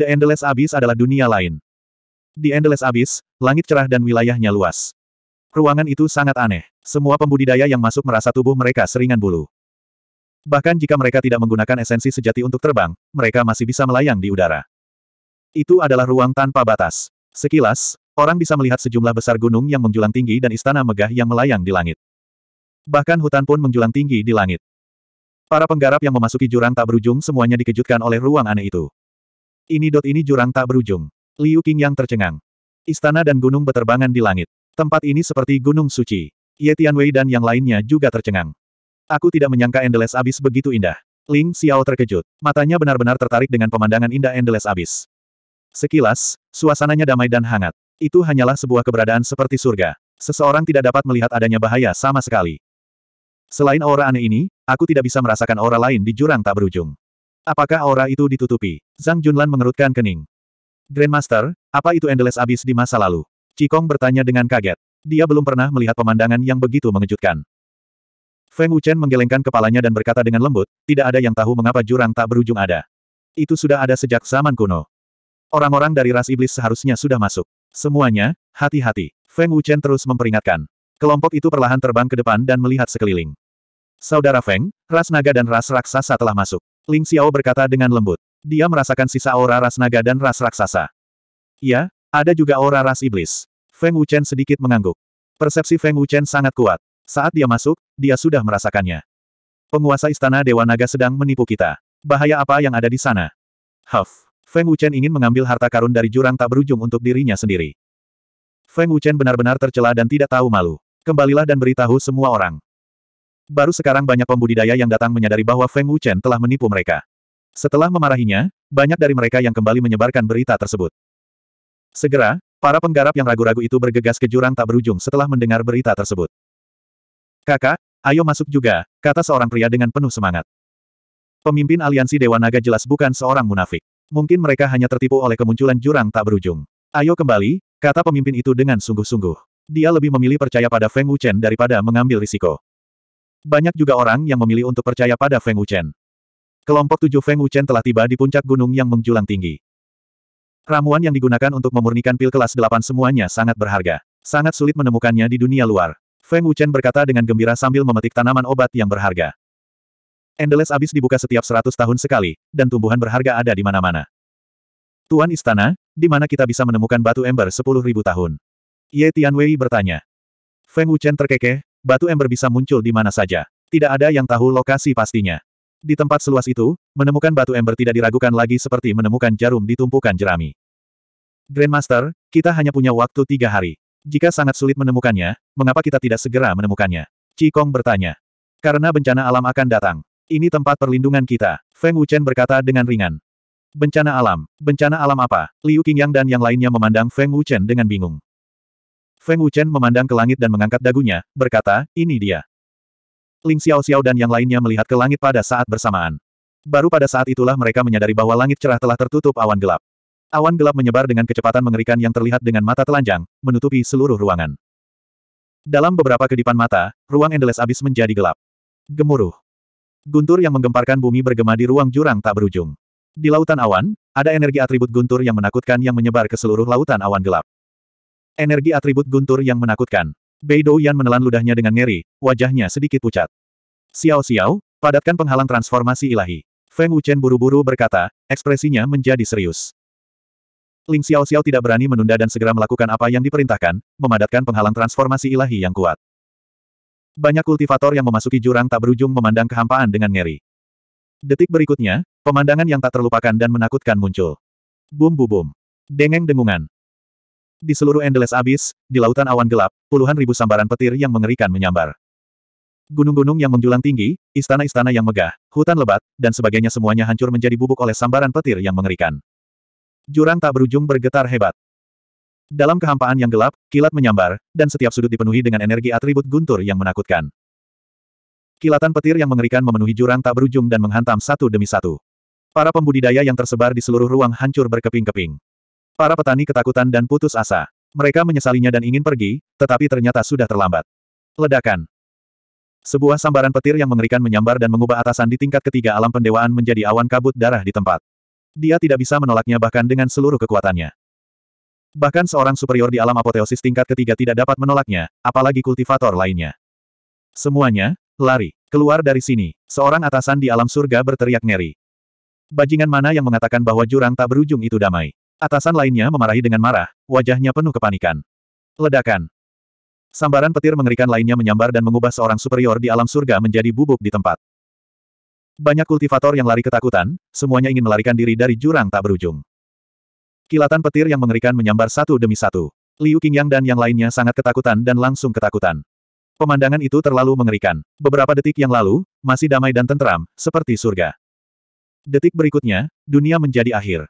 The Endless Abyss adalah dunia lain. Di Endless Abyss, langit cerah dan wilayahnya luas. Ruangan itu sangat aneh. Semua pembudidaya yang masuk merasa tubuh mereka seringan bulu. Bahkan jika mereka tidak menggunakan esensi sejati untuk terbang, mereka masih bisa melayang di udara. Itu adalah ruang tanpa batas. Sekilas, orang bisa melihat sejumlah besar gunung yang menjulang tinggi dan istana megah yang melayang di langit. Bahkan hutan pun menjulang tinggi di langit. Para penggarap yang memasuki jurang tak berujung semuanya dikejutkan oleh ruang aneh itu. Ini dot ini jurang tak berujung. Liu King yang tercengang. Istana dan gunung beterbangan di langit. Tempat ini seperti gunung suci. Ye Tianwei dan yang lainnya juga tercengang. Aku tidak menyangka Endless Abyss begitu indah. Ling Xiao terkejut. Matanya benar-benar tertarik dengan pemandangan indah Endless Abyss. Sekilas, suasananya damai dan hangat. Itu hanyalah sebuah keberadaan seperti surga. Seseorang tidak dapat melihat adanya bahaya sama sekali. Selain aura aneh ini, aku tidak bisa merasakan aura lain di jurang tak berujung. Apakah aura itu ditutupi? Zhang Junlan mengerutkan kening. Grandmaster, apa itu Endless Abyss di masa lalu? Cikong bertanya dengan kaget. Dia belum pernah melihat pemandangan yang begitu mengejutkan. Feng Wuchen menggelengkan kepalanya dan berkata dengan lembut, tidak ada yang tahu mengapa jurang tak berujung ada. Itu sudah ada sejak zaman kuno. Orang-orang dari ras iblis seharusnya sudah masuk. Semuanya, hati-hati. Feng Wuchen terus memperingatkan. Kelompok itu perlahan terbang ke depan dan melihat sekeliling. Saudara Feng, ras naga dan ras raksasa telah masuk. Ling Xiao berkata dengan lembut. Dia merasakan sisa aura ras naga dan ras raksasa. Ya, ada juga aura ras iblis. Feng Wuchen sedikit mengangguk. Persepsi Feng Wuchen sangat kuat. Saat dia masuk, dia sudah merasakannya. Penguasa Istana Dewa Naga sedang menipu kita. Bahaya apa yang ada di sana? Huff. Feng Wuchen ingin mengambil harta karun dari jurang tak berujung untuk dirinya sendiri. Feng Wuchen benar-benar tercela dan tidak tahu malu. Kembalilah dan beritahu semua orang. Baru sekarang banyak pembudidaya yang datang menyadari bahwa Feng Wuchen telah menipu mereka. Setelah memarahinya, banyak dari mereka yang kembali menyebarkan berita tersebut. Segera, para penggarap yang ragu-ragu itu bergegas ke jurang tak berujung setelah mendengar berita tersebut. Kakak, ayo masuk juga, kata seorang pria dengan penuh semangat. Pemimpin aliansi Dewa Naga jelas bukan seorang munafik. Mungkin mereka hanya tertipu oleh kemunculan jurang tak berujung. Ayo kembali, kata pemimpin itu dengan sungguh-sungguh. Dia lebih memilih percaya pada Feng Wuchen daripada mengambil risiko. Banyak juga orang yang memilih untuk percaya pada Feng Wuchen. Kelompok tujuh Feng Wuchen telah tiba di puncak gunung yang menjulang tinggi. Ramuan yang digunakan untuk memurnikan pil kelas delapan semuanya sangat berharga. Sangat sulit menemukannya di dunia luar. Feng Wuchen berkata dengan gembira sambil memetik tanaman obat yang berharga. Endless abis dibuka setiap seratus tahun sekali, dan tumbuhan berharga ada di mana-mana. Tuan Istana, di mana kita bisa menemukan batu ember sepuluh ribu tahun? Ye Tianwei bertanya. Feng Wuchen terkekeh, batu ember bisa muncul di mana saja. Tidak ada yang tahu lokasi pastinya. Di tempat seluas itu, menemukan batu ember tidak diragukan lagi seperti menemukan jarum di tumpukan jerami. Grandmaster, kita hanya punya waktu tiga hari. Jika sangat sulit menemukannya, mengapa kita tidak segera menemukannya? Cikong bertanya. Karena bencana alam akan datang. Ini tempat perlindungan kita, Feng Wuchen berkata dengan ringan. Bencana alam, bencana alam apa? Liu Qingyang dan yang lainnya memandang Feng Wuchen dengan bingung. Feng Wuchen memandang ke langit dan mengangkat dagunya, berkata, ini dia. Ling Xiao Xiao dan yang lainnya melihat ke langit pada saat bersamaan. Baru pada saat itulah mereka menyadari bahwa langit cerah telah tertutup awan gelap. Awan gelap menyebar dengan kecepatan mengerikan yang terlihat dengan mata telanjang, menutupi seluruh ruangan. Dalam beberapa kedipan mata, ruang Endless Abyss menjadi gelap. Gemuruh. Guntur yang menggemparkan bumi bergema di ruang jurang tak berujung. Di lautan awan, ada energi atribut guntur yang menakutkan yang menyebar ke seluruh lautan awan gelap. Energi atribut guntur yang menakutkan. Beidou Yan menelan ludahnya dengan ngeri, wajahnya sedikit pucat. Xiao Xiao, padatkan penghalang transformasi ilahi. Feng Wuchen buru-buru berkata, ekspresinya menjadi serius. Ling Xiao Xiao tidak berani menunda dan segera melakukan apa yang diperintahkan, memadatkan penghalang transformasi ilahi yang kuat. Banyak kultivator yang memasuki jurang tak berujung memandang kehampaan dengan ngeri. Detik berikutnya, pemandangan yang tak terlupakan dan menakutkan muncul. Bum bum bum. Dengeng dengungan. Di seluruh Endless Abyss, di lautan awan gelap, puluhan ribu sambaran petir yang mengerikan menyambar. Gunung-gunung yang menjulang tinggi, istana-istana yang megah, hutan lebat, dan sebagainya semuanya hancur menjadi bubuk oleh sambaran petir yang mengerikan. Jurang tak berujung bergetar hebat. Dalam kehampaan yang gelap, kilat menyambar, dan setiap sudut dipenuhi dengan energi atribut guntur yang menakutkan. Kilatan petir yang mengerikan memenuhi jurang tak berujung dan menghantam satu demi satu. Para pembudidaya yang tersebar di seluruh ruang hancur berkeping-keping. Para petani ketakutan dan putus asa. Mereka menyesalinya dan ingin pergi, tetapi ternyata sudah terlambat. Ledakan. Sebuah sambaran petir yang mengerikan menyambar dan mengubah atasan di tingkat ketiga alam pendewaan menjadi awan kabut darah di tempat. Dia tidak bisa menolaknya bahkan dengan seluruh kekuatannya. Bahkan seorang superior di alam apoteosis tingkat ketiga tidak dapat menolaknya, apalagi kultivator lainnya. Semuanya, lari, keluar dari sini. Seorang atasan di alam surga berteriak ngeri. Bajingan mana yang mengatakan bahwa jurang tak berujung itu damai? Atasan lainnya memarahi dengan marah, wajahnya penuh kepanikan. Ledakan. Sambaran petir mengerikan lainnya menyambar dan mengubah seorang superior di alam surga menjadi bubuk di tempat. Banyak kultivator yang lari ketakutan, semuanya ingin melarikan diri dari jurang tak berujung. Kilatan petir yang mengerikan menyambar satu demi satu. Liu Qingyang dan yang lainnya sangat ketakutan dan langsung ketakutan. Pemandangan itu terlalu mengerikan. Beberapa detik yang lalu, masih damai dan tentram, seperti surga. Detik berikutnya, dunia menjadi akhir.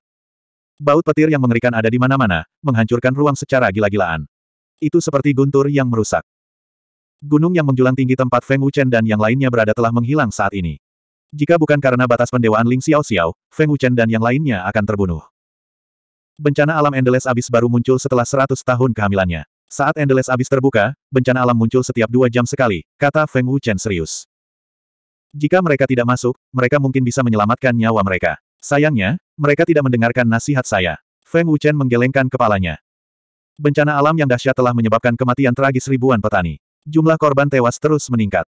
Baut petir yang mengerikan ada di mana-mana, menghancurkan ruang secara gila-gilaan. Itu seperti guntur yang merusak. Gunung yang menjulang tinggi tempat Feng Wuchen dan yang lainnya berada telah menghilang saat ini. Jika bukan karena batas pendewaan Ling Xiao Xiao, Feng Wuchen dan yang lainnya akan terbunuh. Bencana alam endless abyss baru muncul setelah 100 tahun kehamilannya. Saat endless abyss terbuka, bencana alam muncul setiap dua jam sekali, kata Feng Wuchen serius. Jika mereka tidak masuk, mereka mungkin bisa menyelamatkan nyawa mereka. Sayangnya, mereka tidak mendengarkan nasihat saya. Feng Wuchen menggelengkan kepalanya. Bencana alam yang dahsyat telah menyebabkan kematian tragis ribuan petani. Jumlah korban tewas terus meningkat.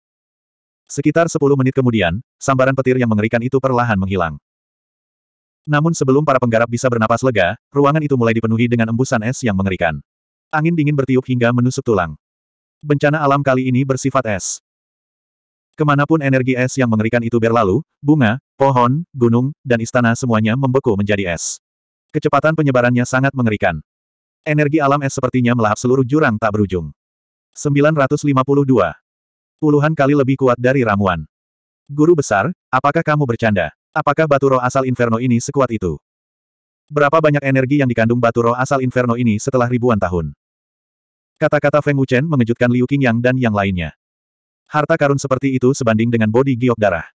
Sekitar 10 menit kemudian, sambaran petir yang mengerikan itu perlahan menghilang. Namun sebelum para penggarap bisa bernapas lega, ruangan itu mulai dipenuhi dengan embusan es yang mengerikan. Angin dingin bertiup hingga menusuk tulang. Bencana alam kali ini bersifat es. Kemanapun energi es yang mengerikan itu berlalu, bunga, pohon, gunung, dan istana semuanya membeku menjadi es. Kecepatan penyebarannya sangat mengerikan. Energi alam es sepertinya melahap seluruh jurang tak berujung. 952. Puluhan kali lebih kuat dari ramuan. Guru besar, apakah kamu bercanda? Apakah batu roh asal Inferno ini sekuat itu? Berapa banyak energi yang dikandung batu roh asal Inferno ini setelah ribuan tahun? Kata-kata Feng Wuchen mengejutkan Liu Qingyang dan yang lainnya. Harta karun seperti itu sebanding dengan bodi giok darah.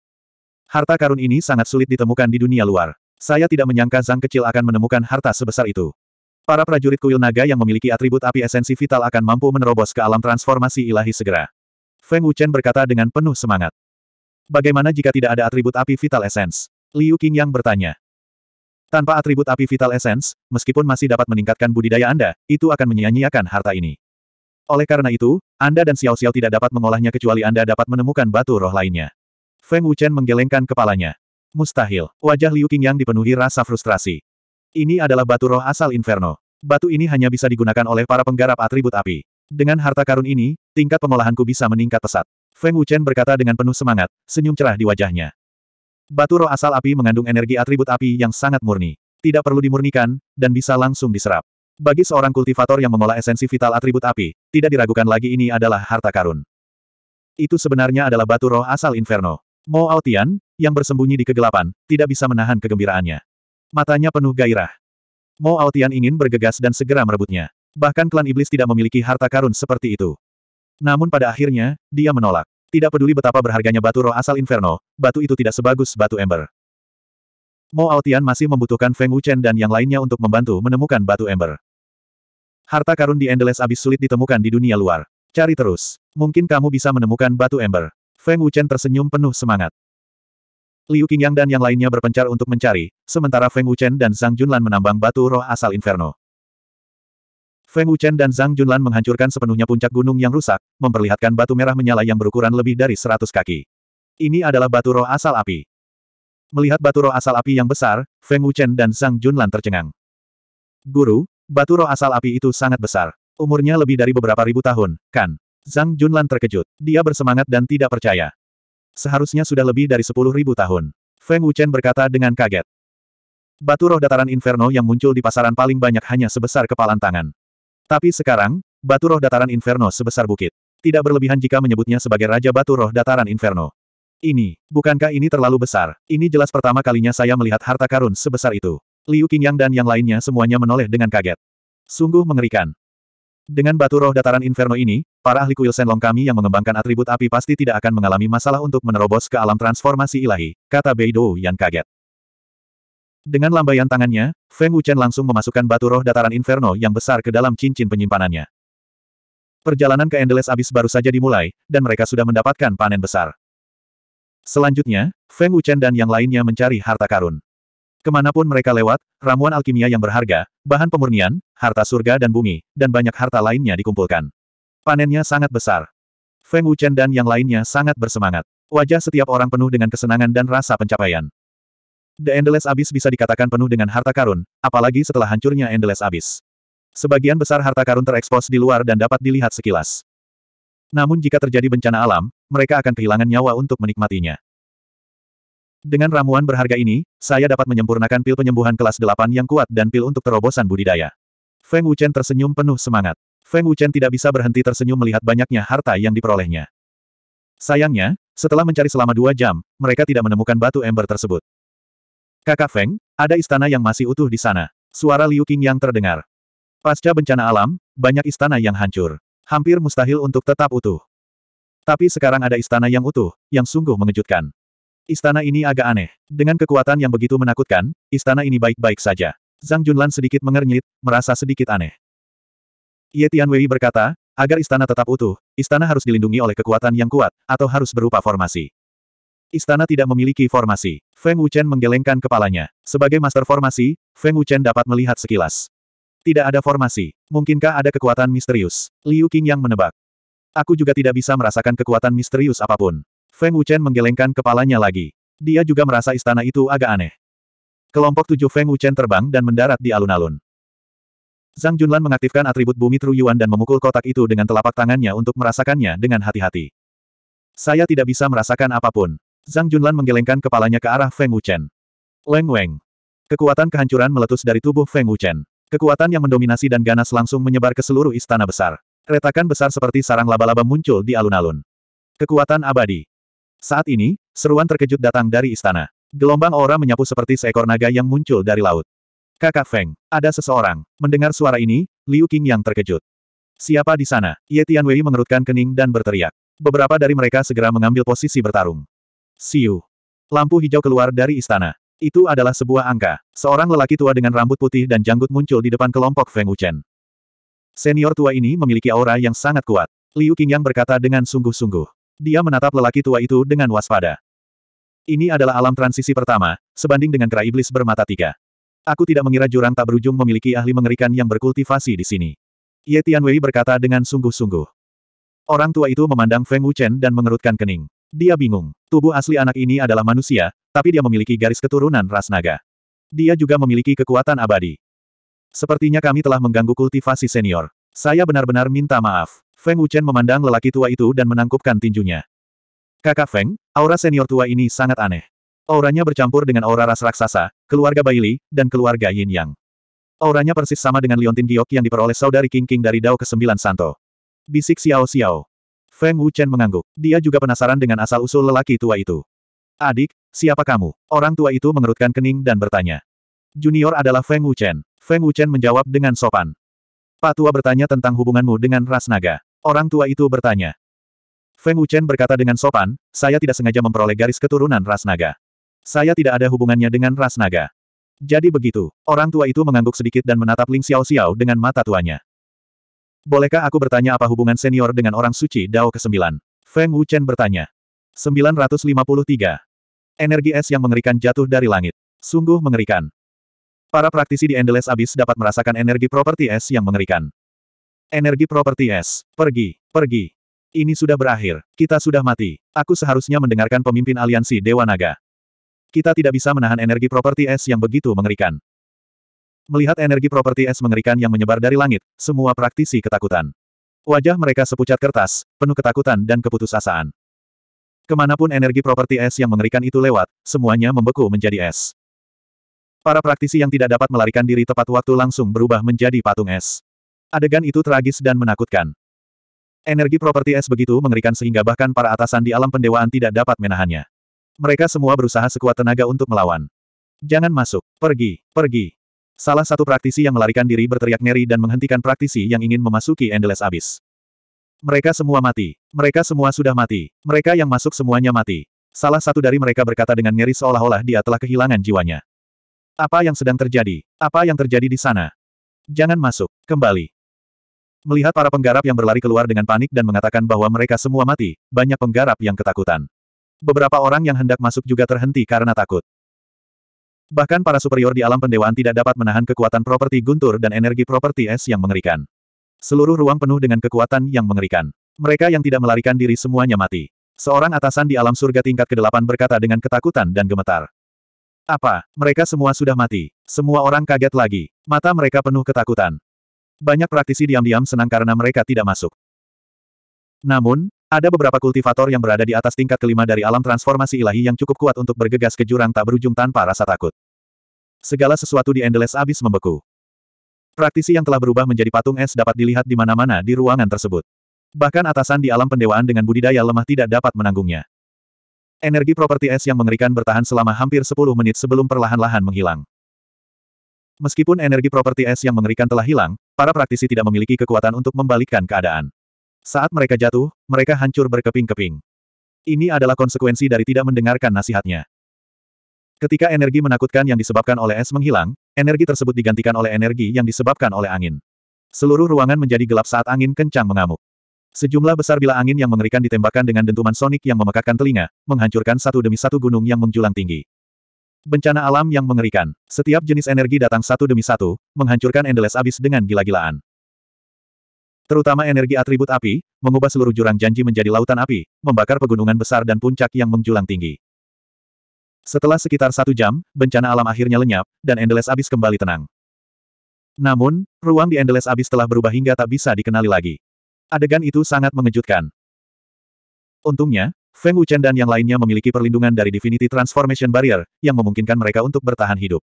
Harta karun ini sangat sulit ditemukan di dunia luar. Saya tidak menyangka Zhang kecil akan menemukan harta sebesar itu. Para prajurit kuil naga yang memiliki atribut api esensi vital akan mampu menerobos ke alam transformasi ilahi segera. Feng Wuchen berkata dengan penuh semangat. Bagaimana jika tidak ada atribut api vital esens? Liu yang bertanya. Tanpa atribut api vital esens, meskipun masih dapat meningkatkan budidaya Anda, itu akan menyia-nyiakan harta ini. Oleh karena itu, Anda dan Xiao Xiao tidak dapat mengolahnya kecuali Anda dapat menemukan batu roh lainnya. Feng Wuchen menggelengkan kepalanya. Mustahil, wajah Liu Qingyang dipenuhi rasa frustrasi. Ini adalah batu roh asal Inferno. Batu ini hanya bisa digunakan oleh para penggarap atribut api. Dengan harta karun ini, tingkat pengolahanku bisa meningkat pesat. Feng Wuchen berkata dengan penuh semangat, senyum cerah di wajahnya. Batu roh asal api mengandung energi atribut api yang sangat murni. Tidak perlu dimurnikan, dan bisa langsung diserap. Bagi seorang kultivator yang mengolah esensi vital atribut api, tidak diragukan lagi ini adalah harta karun. Itu sebenarnya adalah batu roh asal Inferno. Mo Aotian, yang bersembunyi di kegelapan, tidak bisa menahan kegembiraannya. Matanya penuh gairah. Mo Aotian ingin bergegas dan segera merebutnya. Bahkan klan iblis tidak memiliki harta karun seperti itu. Namun pada akhirnya, dia menolak. Tidak peduli betapa berharganya batu roh asal Inferno, batu itu tidak sebagus batu ember. Mo Aotian masih membutuhkan Feng Wuchen dan yang lainnya untuk membantu menemukan batu ember. Harta karun di Endless Abyss sulit ditemukan di dunia luar. Cari terus. Mungkin kamu bisa menemukan batu ember. Feng Wuchen tersenyum penuh semangat. Liu Qingyang dan yang lainnya berpencar untuk mencari, sementara Feng Wuchen dan Zhang Junlan menambang batu roh asal Inferno. Feng Wuchen dan Zhang Junlan menghancurkan sepenuhnya puncak gunung yang rusak, memperlihatkan batu merah menyala yang berukuran lebih dari 100 kaki. Ini adalah batu roh asal api. Melihat batu roh asal api yang besar, Feng Wuchen dan Zhang Junlan tercengang. Guru, batu roh asal api itu sangat besar. Umurnya lebih dari beberapa ribu tahun, kan? Zhang Junlan terkejut. Dia bersemangat dan tidak percaya. Seharusnya sudah lebih dari sepuluh ribu tahun. Feng Wuchen berkata dengan kaget. Batu roh dataran Inferno yang muncul di pasaran paling banyak hanya sebesar kepalan tangan. Tapi sekarang, batu roh dataran Inferno sebesar bukit. Tidak berlebihan jika menyebutnya sebagai Raja Batu Roh Dataran Inferno. Ini, bukankah ini terlalu besar? Ini jelas pertama kalinya saya melihat harta karun sebesar itu. Liu Qingyang dan yang lainnya semuanya menoleh dengan kaget. Sungguh mengerikan. Dengan batu roh dataran Inferno ini, para ahli kuil Senlong kami yang mengembangkan atribut api pasti tidak akan mengalami masalah untuk menerobos ke alam transformasi ilahi, kata Beidou yang kaget. Dengan lambaian tangannya, Feng Wuchen langsung memasukkan batu roh dataran Inferno yang besar ke dalam cincin penyimpanannya. Perjalanan ke Endless Abyss baru saja dimulai, dan mereka sudah mendapatkan panen besar. Selanjutnya, Feng Wuchen dan yang lainnya mencari harta karun. Kemanapun mereka lewat, ramuan alkimia yang berharga, bahan pemurnian, harta surga dan bumi, dan banyak harta lainnya dikumpulkan. Panennya sangat besar. Feng Wuchen dan yang lainnya sangat bersemangat. Wajah setiap orang penuh dengan kesenangan dan rasa pencapaian. The Endless Abyss bisa dikatakan penuh dengan harta karun, apalagi setelah hancurnya Endless Abyss. Sebagian besar harta karun terekspos di luar dan dapat dilihat sekilas. Namun jika terjadi bencana alam, mereka akan kehilangan nyawa untuk menikmatinya. Dengan ramuan berharga ini, saya dapat menyempurnakan pil penyembuhan kelas 8 yang kuat dan pil untuk terobosan budidaya. Feng Wuchen tersenyum penuh semangat. Feng Wuchen tidak bisa berhenti tersenyum melihat banyaknya harta yang diperolehnya. Sayangnya, setelah mencari selama dua jam, mereka tidak menemukan batu ember tersebut. Kakak Feng, ada istana yang masih utuh di sana. Suara Liu Qing yang terdengar. Pasca bencana alam, banyak istana yang hancur. Hampir mustahil untuk tetap utuh. Tapi sekarang ada istana yang utuh, yang sungguh mengejutkan. Istana ini agak aneh. Dengan kekuatan yang begitu menakutkan, istana ini baik-baik saja. Zhang Junlan sedikit mengernyit, merasa sedikit aneh. Ye Tianwei berkata, agar istana tetap utuh, istana harus dilindungi oleh kekuatan yang kuat, atau harus berupa formasi. Istana tidak memiliki formasi. Feng Wuchen menggelengkan kepalanya. Sebagai master formasi, Feng Wuchen dapat melihat sekilas. Tidak ada formasi. Mungkinkah ada kekuatan misterius? Liu Qing yang menebak. Aku juga tidak bisa merasakan kekuatan misterius apapun. Feng Wuchen menggelengkan kepalanya lagi. Dia juga merasa istana itu agak aneh. Kelompok tujuh Feng Wuchen terbang dan mendarat di alun-alun. Zhang Junlan mengaktifkan atribut bumi Truyuan dan memukul kotak itu dengan telapak tangannya untuk merasakannya dengan hati-hati. Saya tidak bisa merasakan apapun. Zhang Junlan menggelengkan kepalanya ke arah Feng Wuchen. Leng Weng. Kekuatan kehancuran meletus dari tubuh Feng Wuchen. Kekuatan yang mendominasi dan ganas langsung menyebar ke seluruh istana besar. Retakan besar seperti sarang laba-laba muncul di alun-alun. Kekuatan abadi. Saat ini, seruan terkejut datang dari istana. Gelombang aura menyapu seperti seekor naga yang muncul dari laut. Kakak Feng, ada seseorang. Mendengar suara ini, Liu Qing yang terkejut. Siapa di sana? Ye Tianwei mengerutkan kening dan berteriak. Beberapa dari mereka segera mengambil posisi bertarung. Siu. Lampu hijau keluar dari istana. Itu adalah sebuah angka. Seorang lelaki tua dengan rambut putih dan janggut muncul di depan kelompok Feng Wuchen. Senior tua ini memiliki aura yang sangat kuat. Liu Qing yang berkata dengan sungguh-sungguh. Dia menatap lelaki tua itu dengan waspada. Ini adalah alam transisi pertama, sebanding dengan kera iblis bermata tiga. Aku tidak mengira jurang tak berujung memiliki ahli mengerikan yang berkultivasi di sini. Ye Tianwei berkata dengan sungguh-sungguh. Orang tua itu memandang Feng Wuchen dan mengerutkan kening. Dia bingung. Tubuh asli anak ini adalah manusia, tapi dia memiliki garis keturunan ras naga. Dia juga memiliki kekuatan abadi. Sepertinya kami telah mengganggu kultivasi senior. Saya benar-benar minta maaf. Feng Wuchen memandang lelaki tua itu dan menangkupkan tinjunya. Kakak Feng, aura senior tua ini sangat aneh. Auranya bercampur dengan aura ras raksasa, keluarga Baili, dan keluarga Yin Yang. Auranya persis sama dengan Liontin Giok yang diperoleh saudari King King dari Dao ke-9 Santo. Bisik Xiao Xiao. Feng Wuchen mengangguk. Dia juga penasaran dengan asal-usul lelaki tua itu. Adik, siapa kamu? Orang tua itu mengerutkan kening dan bertanya. Junior adalah Feng Wuchen. Feng Wuchen menjawab dengan sopan. Pak tua bertanya tentang hubunganmu dengan ras naga. Orang tua itu bertanya. Feng Wuchen berkata dengan sopan, saya tidak sengaja memperoleh garis keturunan ras naga. Saya tidak ada hubungannya dengan ras naga. Jadi begitu, orang tua itu mengangguk sedikit dan menatap Ling Xiao Xiao dengan mata tuanya. Bolehkah aku bertanya apa hubungan senior dengan orang suci Dao ke-9? Feng Wuchen bertanya. 953. Energi es yang mengerikan jatuh dari langit. Sungguh mengerikan. Para praktisi di Endless Abyss dapat merasakan energi properti es yang mengerikan. Energi properti es. Pergi, pergi. Ini sudah berakhir. Kita sudah mati. Aku seharusnya mendengarkan pemimpin aliansi Dewa Naga. Kita tidak bisa menahan energi properti es yang begitu mengerikan. Melihat energi properti es mengerikan yang menyebar dari langit, semua praktisi ketakutan. Wajah mereka sepucat kertas, penuh ketakutan dan keputusasaan. Kemanapun energi properti es yang mengerikan itu lewat, semuanya membeku menjadi es. Para praktisi yang tidak dapat melarikan diri tepat waktu langsung berubah menjadi patung es. Adegan itu tragis dan menakutkan. Energi properti es begitu mengerikan sehingga bahkan para atasan di alam pendewaan tidak dapat menahannya. Mereka semua berusaha sekuat tenaga untuk melawan. Jangan masuk. Pergi. Pergi. Salah satu praktisi yang melarikan diri berteriak ngeri dan menghentikan praktisi yang ingin memasuki Endless Abyss. Mereka semua mati. Mereka semua sudah mati. Mereka yang masuk semuanya mati. Salah satu dari mereka berkata dengan ngeri seolah-olah dia telah kehilangan jiwanya. Apa yang sedang terjadi? Apa yang terjadi di sana? Jangan masuk. Kembali. Melihat para penggarap yang berlari keluar dengan panik dan mengatakan bahwa mereka semua mati, banyak penggarap yang ketakutan. Beberapa orang yang hendak masuk juga terhenti karena takut. Bahkan para superior di alam pendewaan tidak dapat menahan kekuatan properti guntur dan energi properti es yang mengerikan. Seluruh ruang penuh dengan kekuatan yang mengerikan. Mereka yang tidak melarikan diri semuanya mati. Seorang atasan di alam surga tingkat ke-8 berkata dengan ketakutan dan gemetar. Apa? Mereka semua sudah mati. Semua orang kaget lagi. Mata mereka penuh ketakutan. Banyak praktisi diam-diam senang karena mereka tidak masuk. Namun, ada beberapa kultivator yang berada di atas tingkat kelima dari alam transformasi ilahi yang cukup kuat untuk bergegas ke jurang tak berujung tanpa rasa takut. Segala sesuatu di Endless Abyss membeku. Praktisi yang telah berubah menjadi patung es dapat dilihat di mana-mana di ruangan tersebut. Bahkan atasan di alam pendewaan dengan budidaya lemah tidak dapat menanggungnya. Energi properti es yang mengerikan bertahan selama hampir 10 menit sebelum perlahan-lahan menghilang. Meskipun energi properti es yang mengerikan telah hilang, Para praktisi tidak memiliki kekuatan untuk membalikkan keadaan. Saat mereka jatuh, mereka hancur berkeping-keping. Ini adalah konsekuensi dari tidak mendengarkan nasihatnya. Ketika energi menakutkan yang disebabkan oleh es menghilang, energi tersebut digantikan oleh energi yang disebabkan oleh angin. Seluruh ruangan menjadi gelap saat angin kencang mengamuk. Sejumlah besar bila angin yang mengerikan ditembakkan dengan dentuman sonik yang memekakkan telinga, menghancurkan satu demi satu gunung yang menjulang tinggi. Bencana alam yang mengerikan. Setiap jenis energi datang satu demi satu, menghancurkan Endless Abyss dengan gila-gilaan. Terutama energi atribut api, mengubah seluruh jurang janji menjadi lautan api, membakar pegunungan besar dan puncak yang menjulang tinggi. Setelah sekitar satu jam, bencana alam akhirnya lenyap, dan Endless Abyss kembali tenang. Namun, ruang di Endless Abyss telah berubah hingga tak bisa dikenali lagi. Adegan itu sangat mengejutkan. Untungnya, Feng Wuchen dan yang lainnya memiliki perlindungan dari Divinity Transformation Barrier, yang memungkinkan mereka untuk bertahan hidup.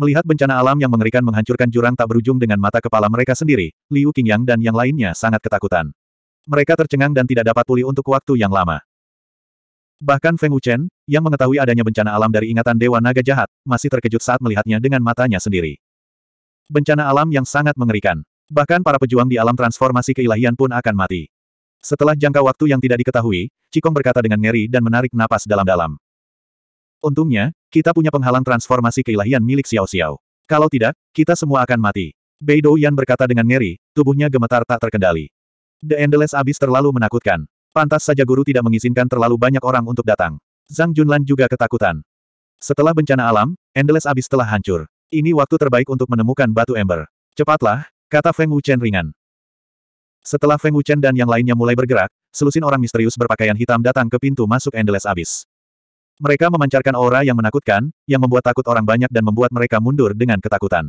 Melihat bencana alam yang mengerikan menghancurkan jurang tak berujung dengan mata kepala mereka sendiri, Liu Qingyang dan yang lainnya sangat ketakutan. Mereka tercengang dan tidak dapat pulih untuk waktu yang lama. Bahkan Feng Wuchen, yang mengetahui adanya bencana alam dari ingatan Dewa Naga Jahat, masih terkejut saat melihatnya dengan matanya sendiri. Bencana alam yang sangat mengerikan. Bahkan para pejuang di alam transformasi keilahian pun akan mati. Setelah jangka waktu yang tidak diketahui, Cikong berkata dengan ngeri dan menarik napas dalam-dalam. Untungnya, kita punya penghalang transformasi keilahian milik Xiao Xiao. Kalau tidak, kita semua akan mati. Bei Yan berkata dengan ngeri, tubuhnya gemetar tak terkendali. The Endless Abyss terlalu menakutkan. Pantas saja guru tidak mengizinkan terlalu banyak orang untuk datang. Zhang Junlan juga ketakutan. Setelah bencana alam, Endless Abyss telah hancur. Ini waktu terbaik untuk menemukan batu ember. Cepatlah, kata Feng Wuchen ringan. Setelah Feng Wuchen dan yang lainnya mulai bergerak, selusin orang misterius berpakaian hitam datang ke pintu masuk Endless Abyss. Mereka memancarkan aura yang menakutkan, yang membuat takut orang banyak dan membuat mereka mundur dengan ketakutan.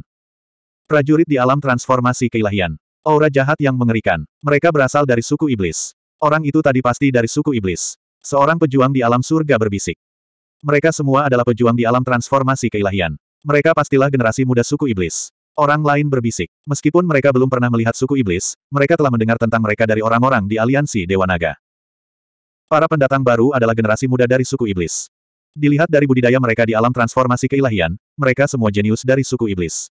Prajurit di alam transformasi keilahian. Aura jahat yang mengerikan. Mereka berasal dari suku iblis. Orang itu tadi pasti dari suku iblis. Seorang pejuang di alam surga berbisik. Mereka semua adalah pejuang di alam transformasi keilahian. Mereka pastilah generasi muda suku iblis. Orang lain berbisik. Meskipun mereka belum pernah melihat suku iblis, mereka telah mendengar tentang mereka dari orang-orang di aliansi Dewa Naga. Para pendatang baru adalah generasi muda dari suku iblis. Dilihat dari budidaya mereka di alam transformasi keilahian, mereka semua jenius dari suku iblis.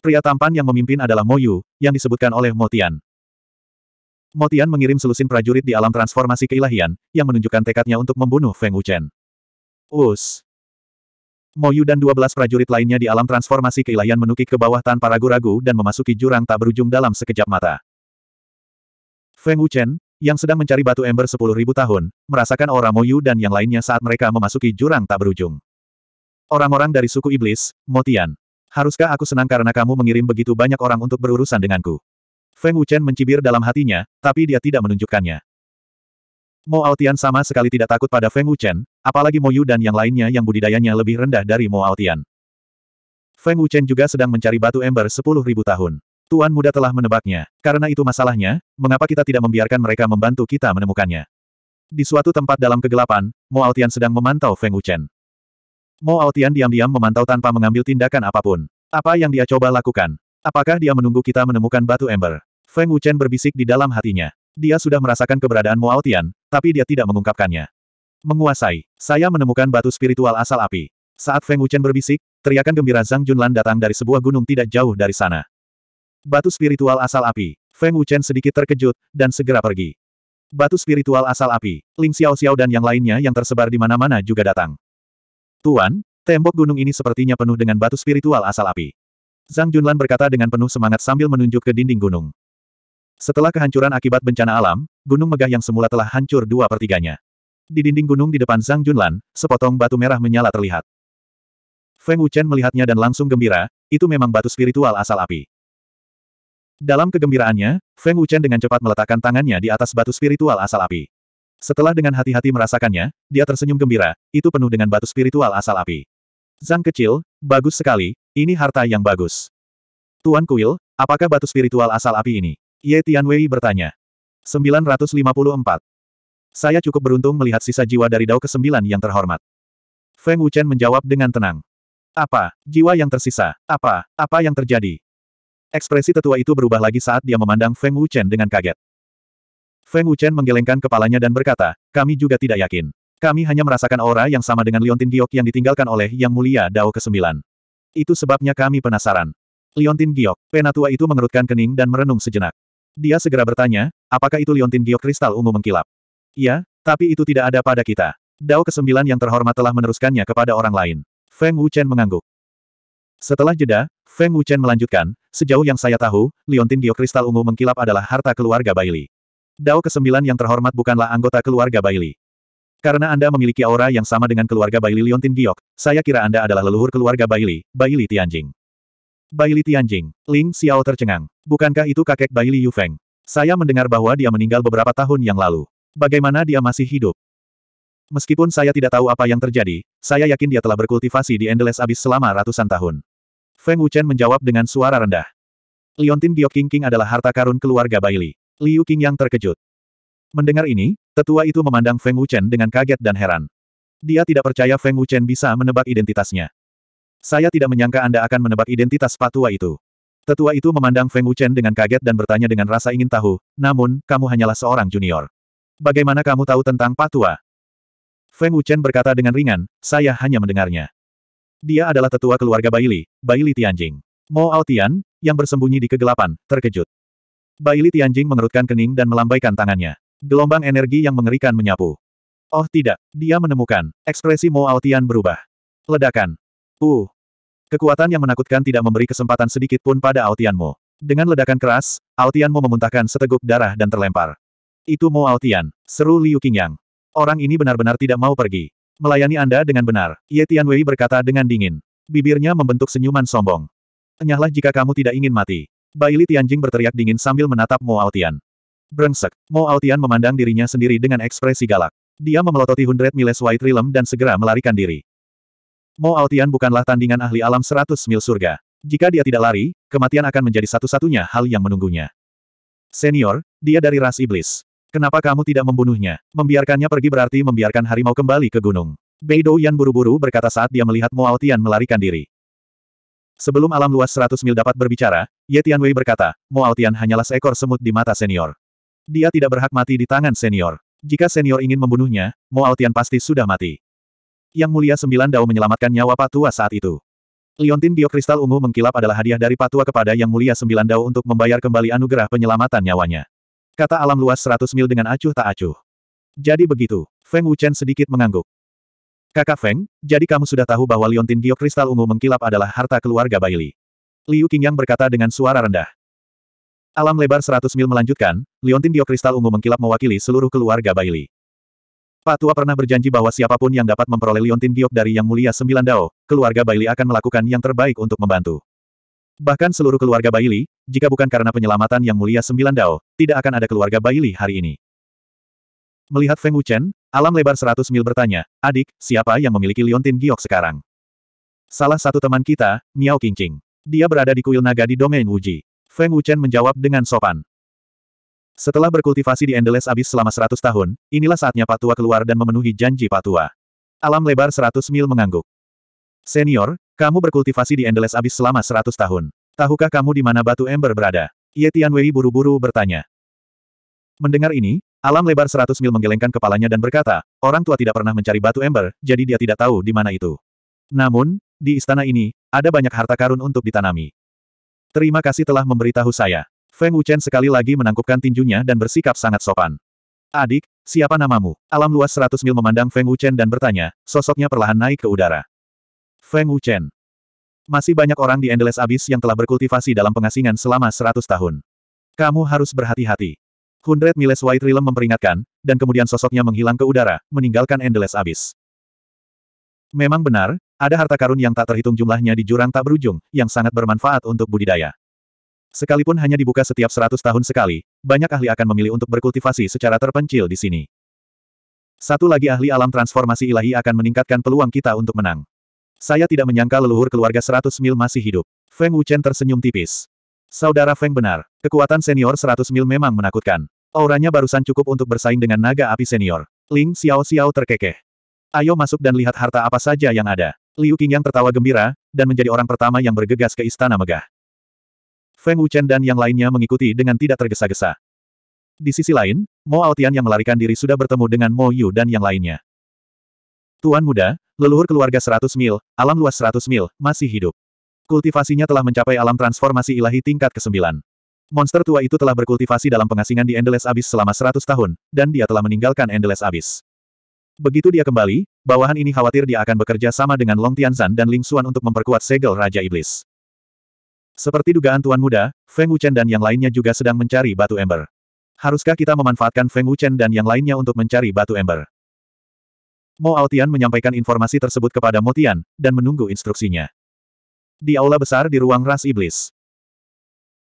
Pria tampan yang memimpin adalah Moyu, yang disebutkan oleh Motian. Motian mengirim selusin prajurit di alam transformasi keilahian, yang menunjukkan tekadnya untuk membunuh Feng Wuchen. Us. Moyu dan 12 prajurit lainnya di alam transformasi keilahian menukik ke bawah tanpa ragu-ragu dan memasuki jurang tak berujung dalam sekejap mata. Feng Wuchen, yang sedang mencari batu ember 10.000 tahun, merasakan aura Moyu dan yang lainnya saat mereka memasuki jurang tak berujung. Orang-orang dari suku iblis, Motian. Haruskah aku senang karena kamu mengirim begitu banyak orang untuk berurusan denganku? Feng Wuchen mencibir dalam hatinya, tapi dia tidak menunjukkannya. Mo Aotian sama sekali tidak takut pada Feng Wuchen, apalagi Mo Yu dan yang lainnya yang budidayanya lebih rendah dari Mo Aotian. Feng Wuchen juga sedang mencari batu ember sepuluh ribu tahun. Tuan muda telah menebaknya. Karena itu masalahnya, mengapa kita tidak membiarkan mereka membantu kita menemukannya? Di suatu tempat dalam kegelapan, Mo Aotian sedang memantau Feng Wuchen. Mo Aotian diam-diam memantau tanpa mengambil tindakan apapun. Apa yang dia coba lakukan? Apakah dia menunggu kita menemukan batu ember? Feng Wuchen berbisik di dalam hatinya. Dia sudah merasakan keberadaan Mo Aotian, tapi dia tidak mengungkapkannya. Menguasai, saya menemukan batu spiritual asal api. Saat Feng Wuchen berbisik, teriakan gembira Zhang Junlan datang dari sebuah gunung tidak jauh dari sana. Batu spiritual asal api. Feng Wuchen sedikit terkejut, dan segera pergi. Batu spiritual asal api, Ling Xiao Xiao dan yang lainnya yang tersebar di mana-mana juga datang. Tuan, tembok gunung ini sepertinya penuh dengan batu spiritual asal api. Zhang Junlan berkata dengan penuh semangat sambil menunjuk ke dinding gunung. Setelah kehancuran akibat bencana alam, gunung megah yang semula telah hancur dua pertiganya. Di dinding gunung di depan Zhang Junlan, sepotong batu merah menyala terlihat. Feng Wuchen melihatnya dan langsung gembira, itu memang batu spiritual asal api. Dalam kegembiraannya, Feng Wuchen dengan cepat meletakkan tangannya di atas batu spiritual asal api. Setelah dengan hati-hati merasakannya, dia tersenyum gembira, itu penuh dengan batu spiritual asal api. Zhang kecil, bagus sekali, ini harta yang bagus. Tuan Kuil, apakah batu spiritual asal api ini? Ye Tianwei bertanya. 954. Saya cukup beruntung melihat sisa jiwa dari Dao ke-9 yang terhormat. Feng Wuchen menjawab dengan tenang. Apa, jiwa yang tersisa, apa, apa yang terjadi? Ekspresi tetua itu berubah lagi saat dia memandang Feng Wuchen dengan kaget. Feng Wuchen menggelengkan kepalanya dan berkata, kami juga tidak yakin. Kami hanya merasakan aura yang sama dengan Liontin Giok yang ditinggalkan oleh Yang Mulia Dao ke-9. Itu sebabnya kami penasaran. Liontin Giok, penatua itu mengerutkan kening dan merenung sejenak. Dia segera bertanya, apakah itu liontin giok kristal ungu mengkilap? Ya, tapi itu tidak ada pada kita. Dao ke kesembilan yang terhormat telah meneruskannya kepada orang lain. Feng Wuchen mengangguk. Setelah jeda, Feng Wuchen melanjutkan, sejauh yang saya tahu, liontin giok kristal ungu mengkilap adalah harta keluarga Baili. Dao ke kesembilan yang terhormat bukanlah anggota keluarga Baili. Karena Anda memiliki aura yang sama dengan keluarga Baili liontin giok, saya kira Anda adalah leluhur keluarga Baili, Baili Tianjing. Bai Tianjing, Ling Xiao tercengang. Bukankah itu kakek Bai Li Yufeng? Saya mendengar bahwa dia meninggal beberapa tahun yang lalu. Bagaimana dia masih hidup? Meskipun saya tidak tahu apa yang terjadi, saya yakin dia telah berkultivasi di Endless Abyss selama ratusan tahun. Feng Wuchen menjawab dengan suara rendah. Liontin Giok King King adalah harta karun keluarga Bai Li. Liu King yang terkejut. Mendengar ini, tetua itu memandang Feng Wuchen dengan kaget dan heran. Dia tidak percaya Feng Wuchen bisa menebak identitasnya. Saya tidak menyangka Anda akan menebak identitas patua itu. Tetua itu memandang Feng Wuchen dengan kaget dan bertanya dengan rasa ingin tahu, namun, kamu hanyalah seorang junior. Bagaimana kamu tahu tentang patua? Feng Wuchen berkata dengan ringan, saya hanya mendengarnya. Dia adalah tetua keluarga Baili, Baili Tianjing. Mo Tian, yang bersembunyi di kegelapan, terkejut. Baili Tianjing mengerutkan kening dan melambaikan tangannya. Gelombang energi yang mengerikan menyapu. Oh tidak, dia menemukan, ekspresi Mo Tian berubah. Ledakan, Uh. Kekuatan yang menakutkan tidak memberi kesempatan sedikit pun pada Aotianmu. Dengan ledakan keras, Aotianmu memuntahkan seteguk darah dan terlempar. Itu Mo Aotian, seru Liu Qingyang. Orang ini benar-benar tidak mau pergi. Melayani Anda dengan benar, Ye Tianwei berkata dengan dingin. Bibirnya membentuk senyuman sombong. Enyahlah jika kamu tidak ingin mati. Baili Tianjing berteriak dingin sambil menatap Mo Aotian. Brengsek, Mo Aotian memandang dirinya sendiri dengan ekspresi galak. Dia memelototi Hundred Miles White Realm dan segera melarikan diri. Mo Altian bukanlah tandingan ahli alam seratus mil surga. Jika dia tidak lari, kematian akan menjadi satu-satunya hal yang menunggunya. Senior, dia dari ras iblis. Kenapa kamu tidak membunuhnya? Membiarkannya pergi berarti membiarkan harimau kembali ke gunung. Beidou Yan buru-buru berkata saat dia melihat Mo Altian melarikan diri. Sebelum alam luas seratus mil dapat berbicara, Ye Tianwei berkata, Mo Altian hanyalah seekor semut di mata senior. Dia tidak berhak mati di tangan senior. Jika senior ingin membunuhnya, Mo Altian pasti sudah mati. Yang mulia sembilan dao menyelamatkan nyawa Patua saat itu. Liontin biokristal ungu mengkilap adalah hadiah dari Patua kepada Yang Mulia Sembilan Dao untuk membayar kembali anugerah penyelamatan nyawanya. Kata alam luas seratus mil dengan acuh tak acuh. Jadi begitu, Feng Wuchen sedikit mengangguk. Kakak Feng, jadi kamu sudah tahu bahwa liontin biokristal ungu mengkilap adalah harta keluarga Bailey. Liu Qingyang berkata dengan suara rendah. Alam lebar seratus mil melanjutkan, liontin biokristal ungu mengkilap mewakili seluruh keluarga Bailey. Pak Tua pernah berjanji bahwa siapapun yang dapat memperoleh Liontin Giok dari Yang Mulia Sembilan Dao, keluarga Baili akan melakukan yang terbaik untuk membantu. Bahkan seluruh keluarga Baili, jika bukan karena penyelamatan Yang Mulia Sembilan Dao, tidak akan ada keluarga Baili hari ini. Melihat Feng Wuchen, alam lebar 100 mil bertanya, adik, siapa yang memiliki Liontin Giok sekarang? Salah satu teman kita, Miao Qingqing. Dia berada di kuil naga di domain Wuji. Feng Wuchen menjawab dengan sopan. Setelah berkultivasi di Endeles Abyss selama 100 tahun, inilah saatnya Patua keluar dan memenuhi janji Patua. Alam lebar 100 mil mengangguk. Senior, kamu berkultivasi di Endeles Abyss selama 100 tahun. Tahukah kamu di mana batu ember berada? Ye Tianwei buru-buru bertanya. Mendengar ini, alam lebar 100 mil menggelengkan kepalanya dan berkata, orang tua tidak pernah mencari batu ember, jadi dia tidak tahu di mana itu. Namun, di istana ini, ada banyak harta karun untuk ditanami. Terima kasih telah memberitahu saya. Feng Wuchen sekali lagi menangkupkan tinjunya dan bersikap sangat sopan. Adik, siapa namamu? Alam luas 100 mil memandang Feng Wuchen dan bertanya, sosoknya perlahan naik ke udara. Feng Wuchen. Masih banyak orang di Endless Abyss yang telah berkultivasi dalam pengasingan selama seratus tahun. Kamu harus berhati-hati. Hundred Miles White Realm memperingatkan, dan kemudian sosoknya menghilang ke udara, meninggalkan Endless Abyss. Memang benar, ada harta karun yang tak terhitung jumlahnya di jurang tak berujung, yang sangat bermanfaat untuk budidaya. Sekalipun hanya dibuka setiap 100 tahun sekali, banyak ahli akan memilih untuk berkultivasi secara terpencil di sini. Satu lagi ahli alam transformasi ilahi akan meningkatkan peluang kita untuk menang. Saya tidak menyangka leluhur keluarga 100 mil masih hidup. Feng Wuchen tersenyum tipis. Saudara Feng benar, kekuatan senior 100 mil memang menakutkan. Auranya barusan cukup untuk bersaing dengan naga api senior. Ling Xiao Xiao terkekeh. Ayo masuk dan lihat harta apa saja yang ada. Liu Qingyang tertawa gembira, dan menjadi orang pertama yang bergegas ke istana megah. Feng Wuchen dan yang lainnya mengikuti dengan tidak tergesa-gesa. Di sisi lain, Mo Altian yang melarikan diri sudah bertemu dengan Mo Yu dan yang lainnya. Tuan muda, leluhur keluarga 100 mil, alam luas 100 mil, masih hidup. Kultivasinya telah mencapai alam transformasi ilahi tingkat ke-9. Monster tua itu telah berkultivasi dalam pengasingan di Endless Abyss selama 100 tahun, dan dia telah meninggalkan Endless Abyss. Begitu dia kembali, bawahan ini khawatir dia akan bekerja sama dengan Long Tianzan dan Ling Xuan untuk memperkuat segel Raja Iblis. Seperti dugaan Tuan Muda, Feng Wuchen dan yang lainnya juga sedang mencari batu ember. Haruskah kita memanfaatkan Feng Wuchen dan yang lainnya untuk mencari batu ember? Mo Aotian menyampaikan informasi tersebut kepada Motian, dan menunggu instruksinya. Di aula besar di ruang ras iblis.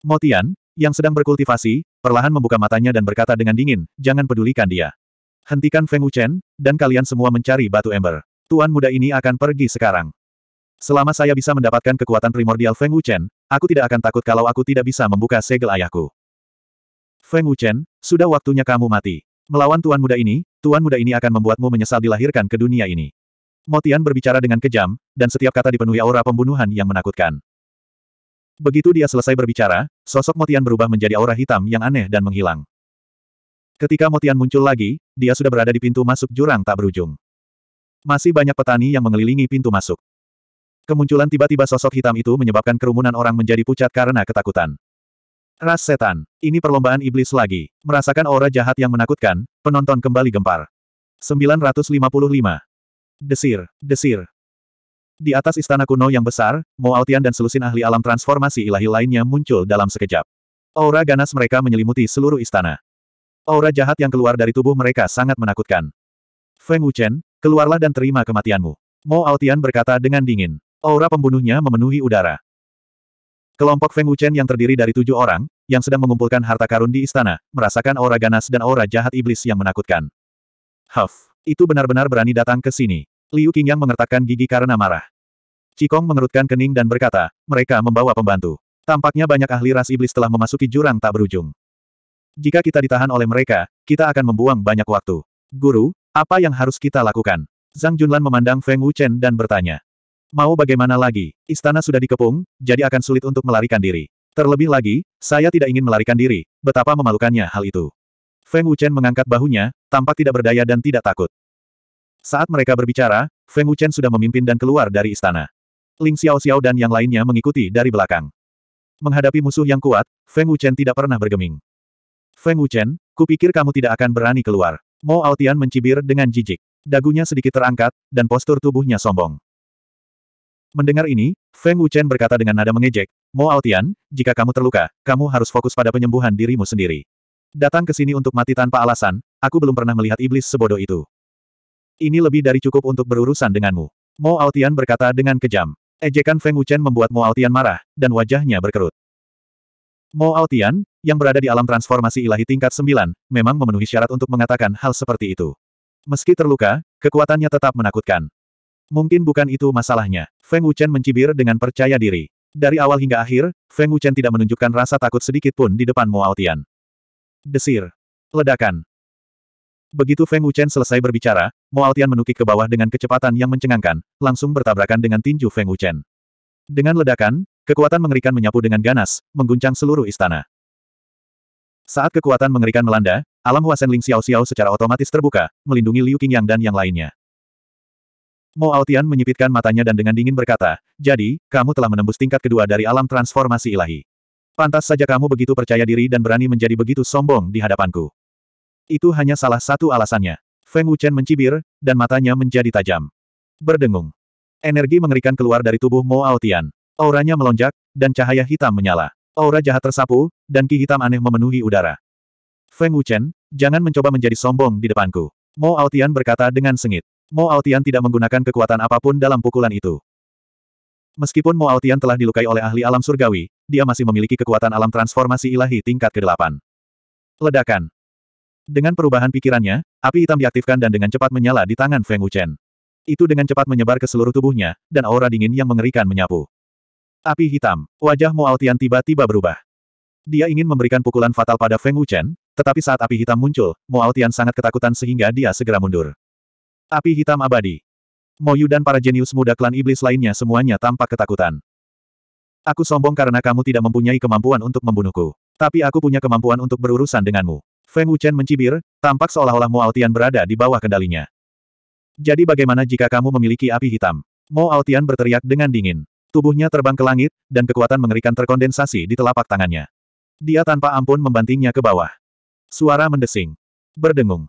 Motian, yang sedang berkultivasi, perlahan membuka matanya dan berkata dengan dingin, jangan pedulikan dia. Hentikan Feng Wuchen, dan kalian semua mencari batu ember. Tuan muda ini akan pergi sekarang. Selama saya bisa mendapatkan kekuatan primordial Feng Wuchen, Aku tidak akan takut kalau aku tidak bisa membuka segel ayahku. Feng Wuchen, sudah waktunya kamu mati. Melawan tuan muda ini, tuan muda ini akan membuatmu menyesal dilahirkan ke dunia ini. Motian berbicara dengan kejam, dan setiap kata dipenuhi aura pembunuhan yang menakutkan. Begitu dia selesai berbicara, sosok Motian berubah menjadi aura hitam yang aneh dan menghilang. Ketika Motian muncul lagi, dia sudah berada di pintu masuk jurang tak berujung. Masih banyak petani yang mengelilingi pintu masuk. Kemunculan tiba-tiba sosok hitam itu menyebabkan kerumunan orang menjadi pucat karena ketakutan. Ras setan, ini perlombaan iblis lagi. Merasakan aura jahat yang menakutkan, penonton kembali gempar. 955. Desir, desir. Di atas istana kuno yang besar, Mo Altian dan selusin ahli alam transformasi ilahi lainnya muncul dalam sekejap. Aura ganas mereka menyelimuti seluruh istana. Aura jahat yang keluar dari tubuh mereka sangat menakutkan. Feng Wuchen, keluarlah dan terima kematianmu. Mo Altian berkata dengan dingin. Aura pembunuhnya memenuhi udara. Kelompok Feng Wuchen yang terdiri dari tujuh orang, yang sedang mengumpulkan harta karun di istana, merasakan aura ganas dan aura jahat iblis yang menakutkan. Huff, itu benar-benar berani datang ke sini. Liu Qingyang mengertakkan gigi karena marah. Cikong mengerutkan kening dan berkata, mereka membawa pembantu. Tampaknya banyak ahli ras iblis telah memasuki jurang tak berujung. Jika kita ditahan oleh mereka, kita akan membuang banyak waktu. Guru, apa yang harus kita lakukan? Zhang Junlan memandang Feng Wuchen dan bertanya. Mau bagaimana lagi, istana sudah dikepung, jadi akan sulit untuk melarikan diri. Terlebih lagi, saya tidak ingin melarikan diri, betapa memalukannya hal itu. Feng Wuchen mengangkat bahunya, tampak tidak berdaya dan tidak takut. Saat mereka berbicara, Feng Wuchen sudah memimpin dan keluar dari istana. Ling Xiao Xiao dan yang lainnya mengikuti dari belakang. Menghadapi musuh yang kuat, Feng Wuchen tidak pernah bergeming. Feng Wuchen, kupikir kamu tidak akan berani keluar. Mo Aotian mencibir dengan jijik. Dagunya sedikit terangkat, dan postur tubuhnya sombong. Mendengar ini, Feng Wuchen berkata dengan nada mengejek, Mo Altian, jika kamu terluka, kamu harus fokus pada penyembuhan dirimu sendiri. Datang ke sini untuk mati tanpa alasan, aku belum pernah melihat iblis sebodoh itu. Ini lebih dari cukup untuk berurusan denganmu. Mo Altian berkata dengan kejam. Ejekan Feng Wuchen membuat Mo Altian marah, dan wajahnya berkerut. Mo Altian, yang berada di alam transformasi ilahi tingkat 9, memang memenuhi syarat untuk mengatakan hal seperti itu. Meski terluka, kekuatannya tetap menakutkan. Mungkin bukan itu masalahnya. Feng Wuchen mencibir dengan percaya diri. Dari awal hingga akhir, Feng Wuchen tidak menunjukkan rasa takut sedikit pun di depan Mo Tian. Desir. Ledakan. Begitu Feng Wuchen selesai berbicara, Mo Tian menukik ke bawah dengan kecepatan yang mencengangkan, langsung bertabrakan dengan tinju Feng Wuchen. Dengan ledakan, kekuatan mengerikan menyapu dengan ganas, mengguncang seluruh istana. Saat kekuatan mengerikan melanda, alam Huasen Ling Xiao Xiao secara otomatis terbuka, melindungi Liu Qingyang dan yang lainnya. Mo Altian menyipitkan matanya dan dengan dingin berkata, jadi, kamu telah menembus tingkat kedua dari alam transformasi ilahi. Pantas saja kamu begitu percaya diri dan berani menjadi begitu sombong di hadapanku. Itu hanya salah satu alasannya. Feng Wuchen mencibir, dan matanya menjadi tajam. Berdengung. Energi mengerikan keluar dari tubuh Mo Altian. Auranya melonjak, dan cahaya hitam menyala. Aura jahat tersapu, dan ki hitam aneh memenuhi udara. Feng Wuchen, jangan mencoba menjadi sombong di depanku. Mo Altian berkata dengan sengit. Mo Aotian tidak menggunakan kekuatan apapun dalam pukulan itu. Meskipun Mo Aotian telah dilukai oleh ahli alam surgawi, dia masih memiliki kekuatan alam transformasi ilahi tingkat ke-8. Ledakan. Dengan perubahan pikirannya, api hitam diaktifkan dan dengan cepat menyala di tangan Feng Wuchen. Itu dengan cepat menyebar ke seluruh tubuhnya, dan aura dingin yang mengerikan menyapu. Api hitam. Wajah Mo Aotian tiba-tiba berubah. Dia ingin memberikan pukulan fatal pada Feng Wuchen, tetapi saat api hitam muncul, Mo Aotian sangat ketakutan sehingga dia segera mundur. Api hitam abadi. Moyu dan para jenius muda klan iblis lainnya semuanya tampak ketakutan. Aku sombong karena kamu tidak mempunyai kemampuan untuk membunuhku. Tapi aku punya kemampuan untuk berurusan denganmu. Feng Wuchen mencibir, tampak seolah-olah Mo Altian berada di bawah kendalinya. Jadi bagaimana jika kamu memiliki api hitam? Mo Altian berteriak dengan dingin. Tubuhnya terbang ke langit, dan kekuatan mengerikan terkondensasi di telapak tangannya. Dia tanpa ampun membantingnya ke bawah. Suara mendesing. Berdengung.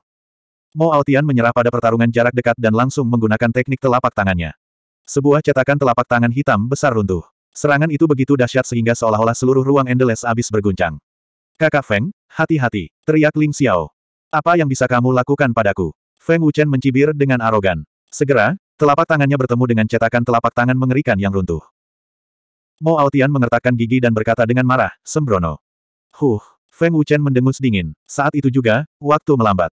Mo Aotian menyerah pada pertarungan jarak dekat dan langsung menggunakan teknik telapak tangannya. Sebuah cetakan telapak tangan hitam besar runtuh. Serangan itu begitu dahsyat sehingga seolah-olah seluruh ruang Endeles abis berguncang. Kakak Feng, hati-hati, teriak Ling Xiao. Apa yang bisa kamu lakukan padaku? Feng Wuchen mencibir dengan arogan. Segera, telapak tangannya bertemu dengan cetakan telapak tangan mengerikan yang runtuh. Mo Aotian mengertakkan gigi dan berkata dengan marah, sembrono. Huh, Feng Wuchen mendengus dingin. Saat itu juga, waktu melambat.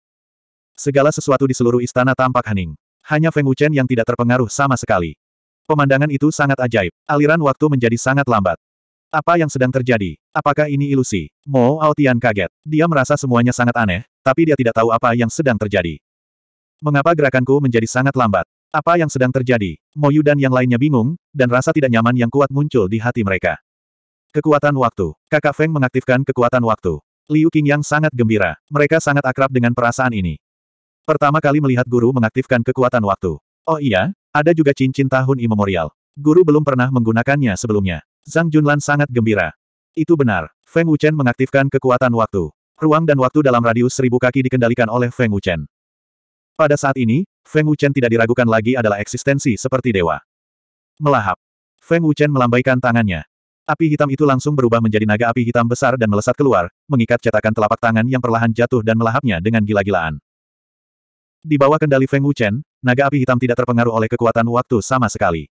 Segala sesuatu di seluruh istana tampak hening. Hanya Feng Wuchen yang tidak terpengaruh sama sekali. Pemandangan itu sangat ajaib. Aliran waktu menjadi sangat lambat. Apa yang sedang terjadi? Apakah ini ilusi? Mo Aotian kaget. Dia merasa semuanya sangat aneh, tapi dia tidak tahu apa yang sedang terjadi. Mengapa gerakanku menjadi sangat lambat? Apa yang sedang terjadi? Moyu dan yang lainnya bingung, dan rasa tidak nyaman yang kuat muncul di hati mereka. Kekuatan waktu. Kakak Feng mengaktifkan kekuatan waktu. Liu yang sangat gembira. Mereka sangat akrab dengan perasaan ini. Pertama kali melihat guru mengaktifkan kekuatan waktu. Oh iya, ada juga cincin tahun imemorial. Guru belum pernah menggunakannya sebelumnya. Zhang Junlan sangat gembira. Itu benar. Feng Wuchen mengaktifkan kekuatan waktu. Ruang dan waktu dalam radius seribu kaki dikendalikan oleh Feng Wuchen. Pada saat ini, Feng Wuchen tidak diragukan lagi adalah eksistensi seperti dewa. Melahap. Feng Wuchen melambaikan tangannya. Api hitam itu langsung berubah menjadi naga api hitam besar dan melesat keluar, mengikat cetakan telapak tangan yang perlahan jatuh dan melahapnya dengan gila-gilaan. Di bawah kendali Feng Wuchen, naga api hitam tidak terpengaruh oleh kekuatan waktu sama sekali.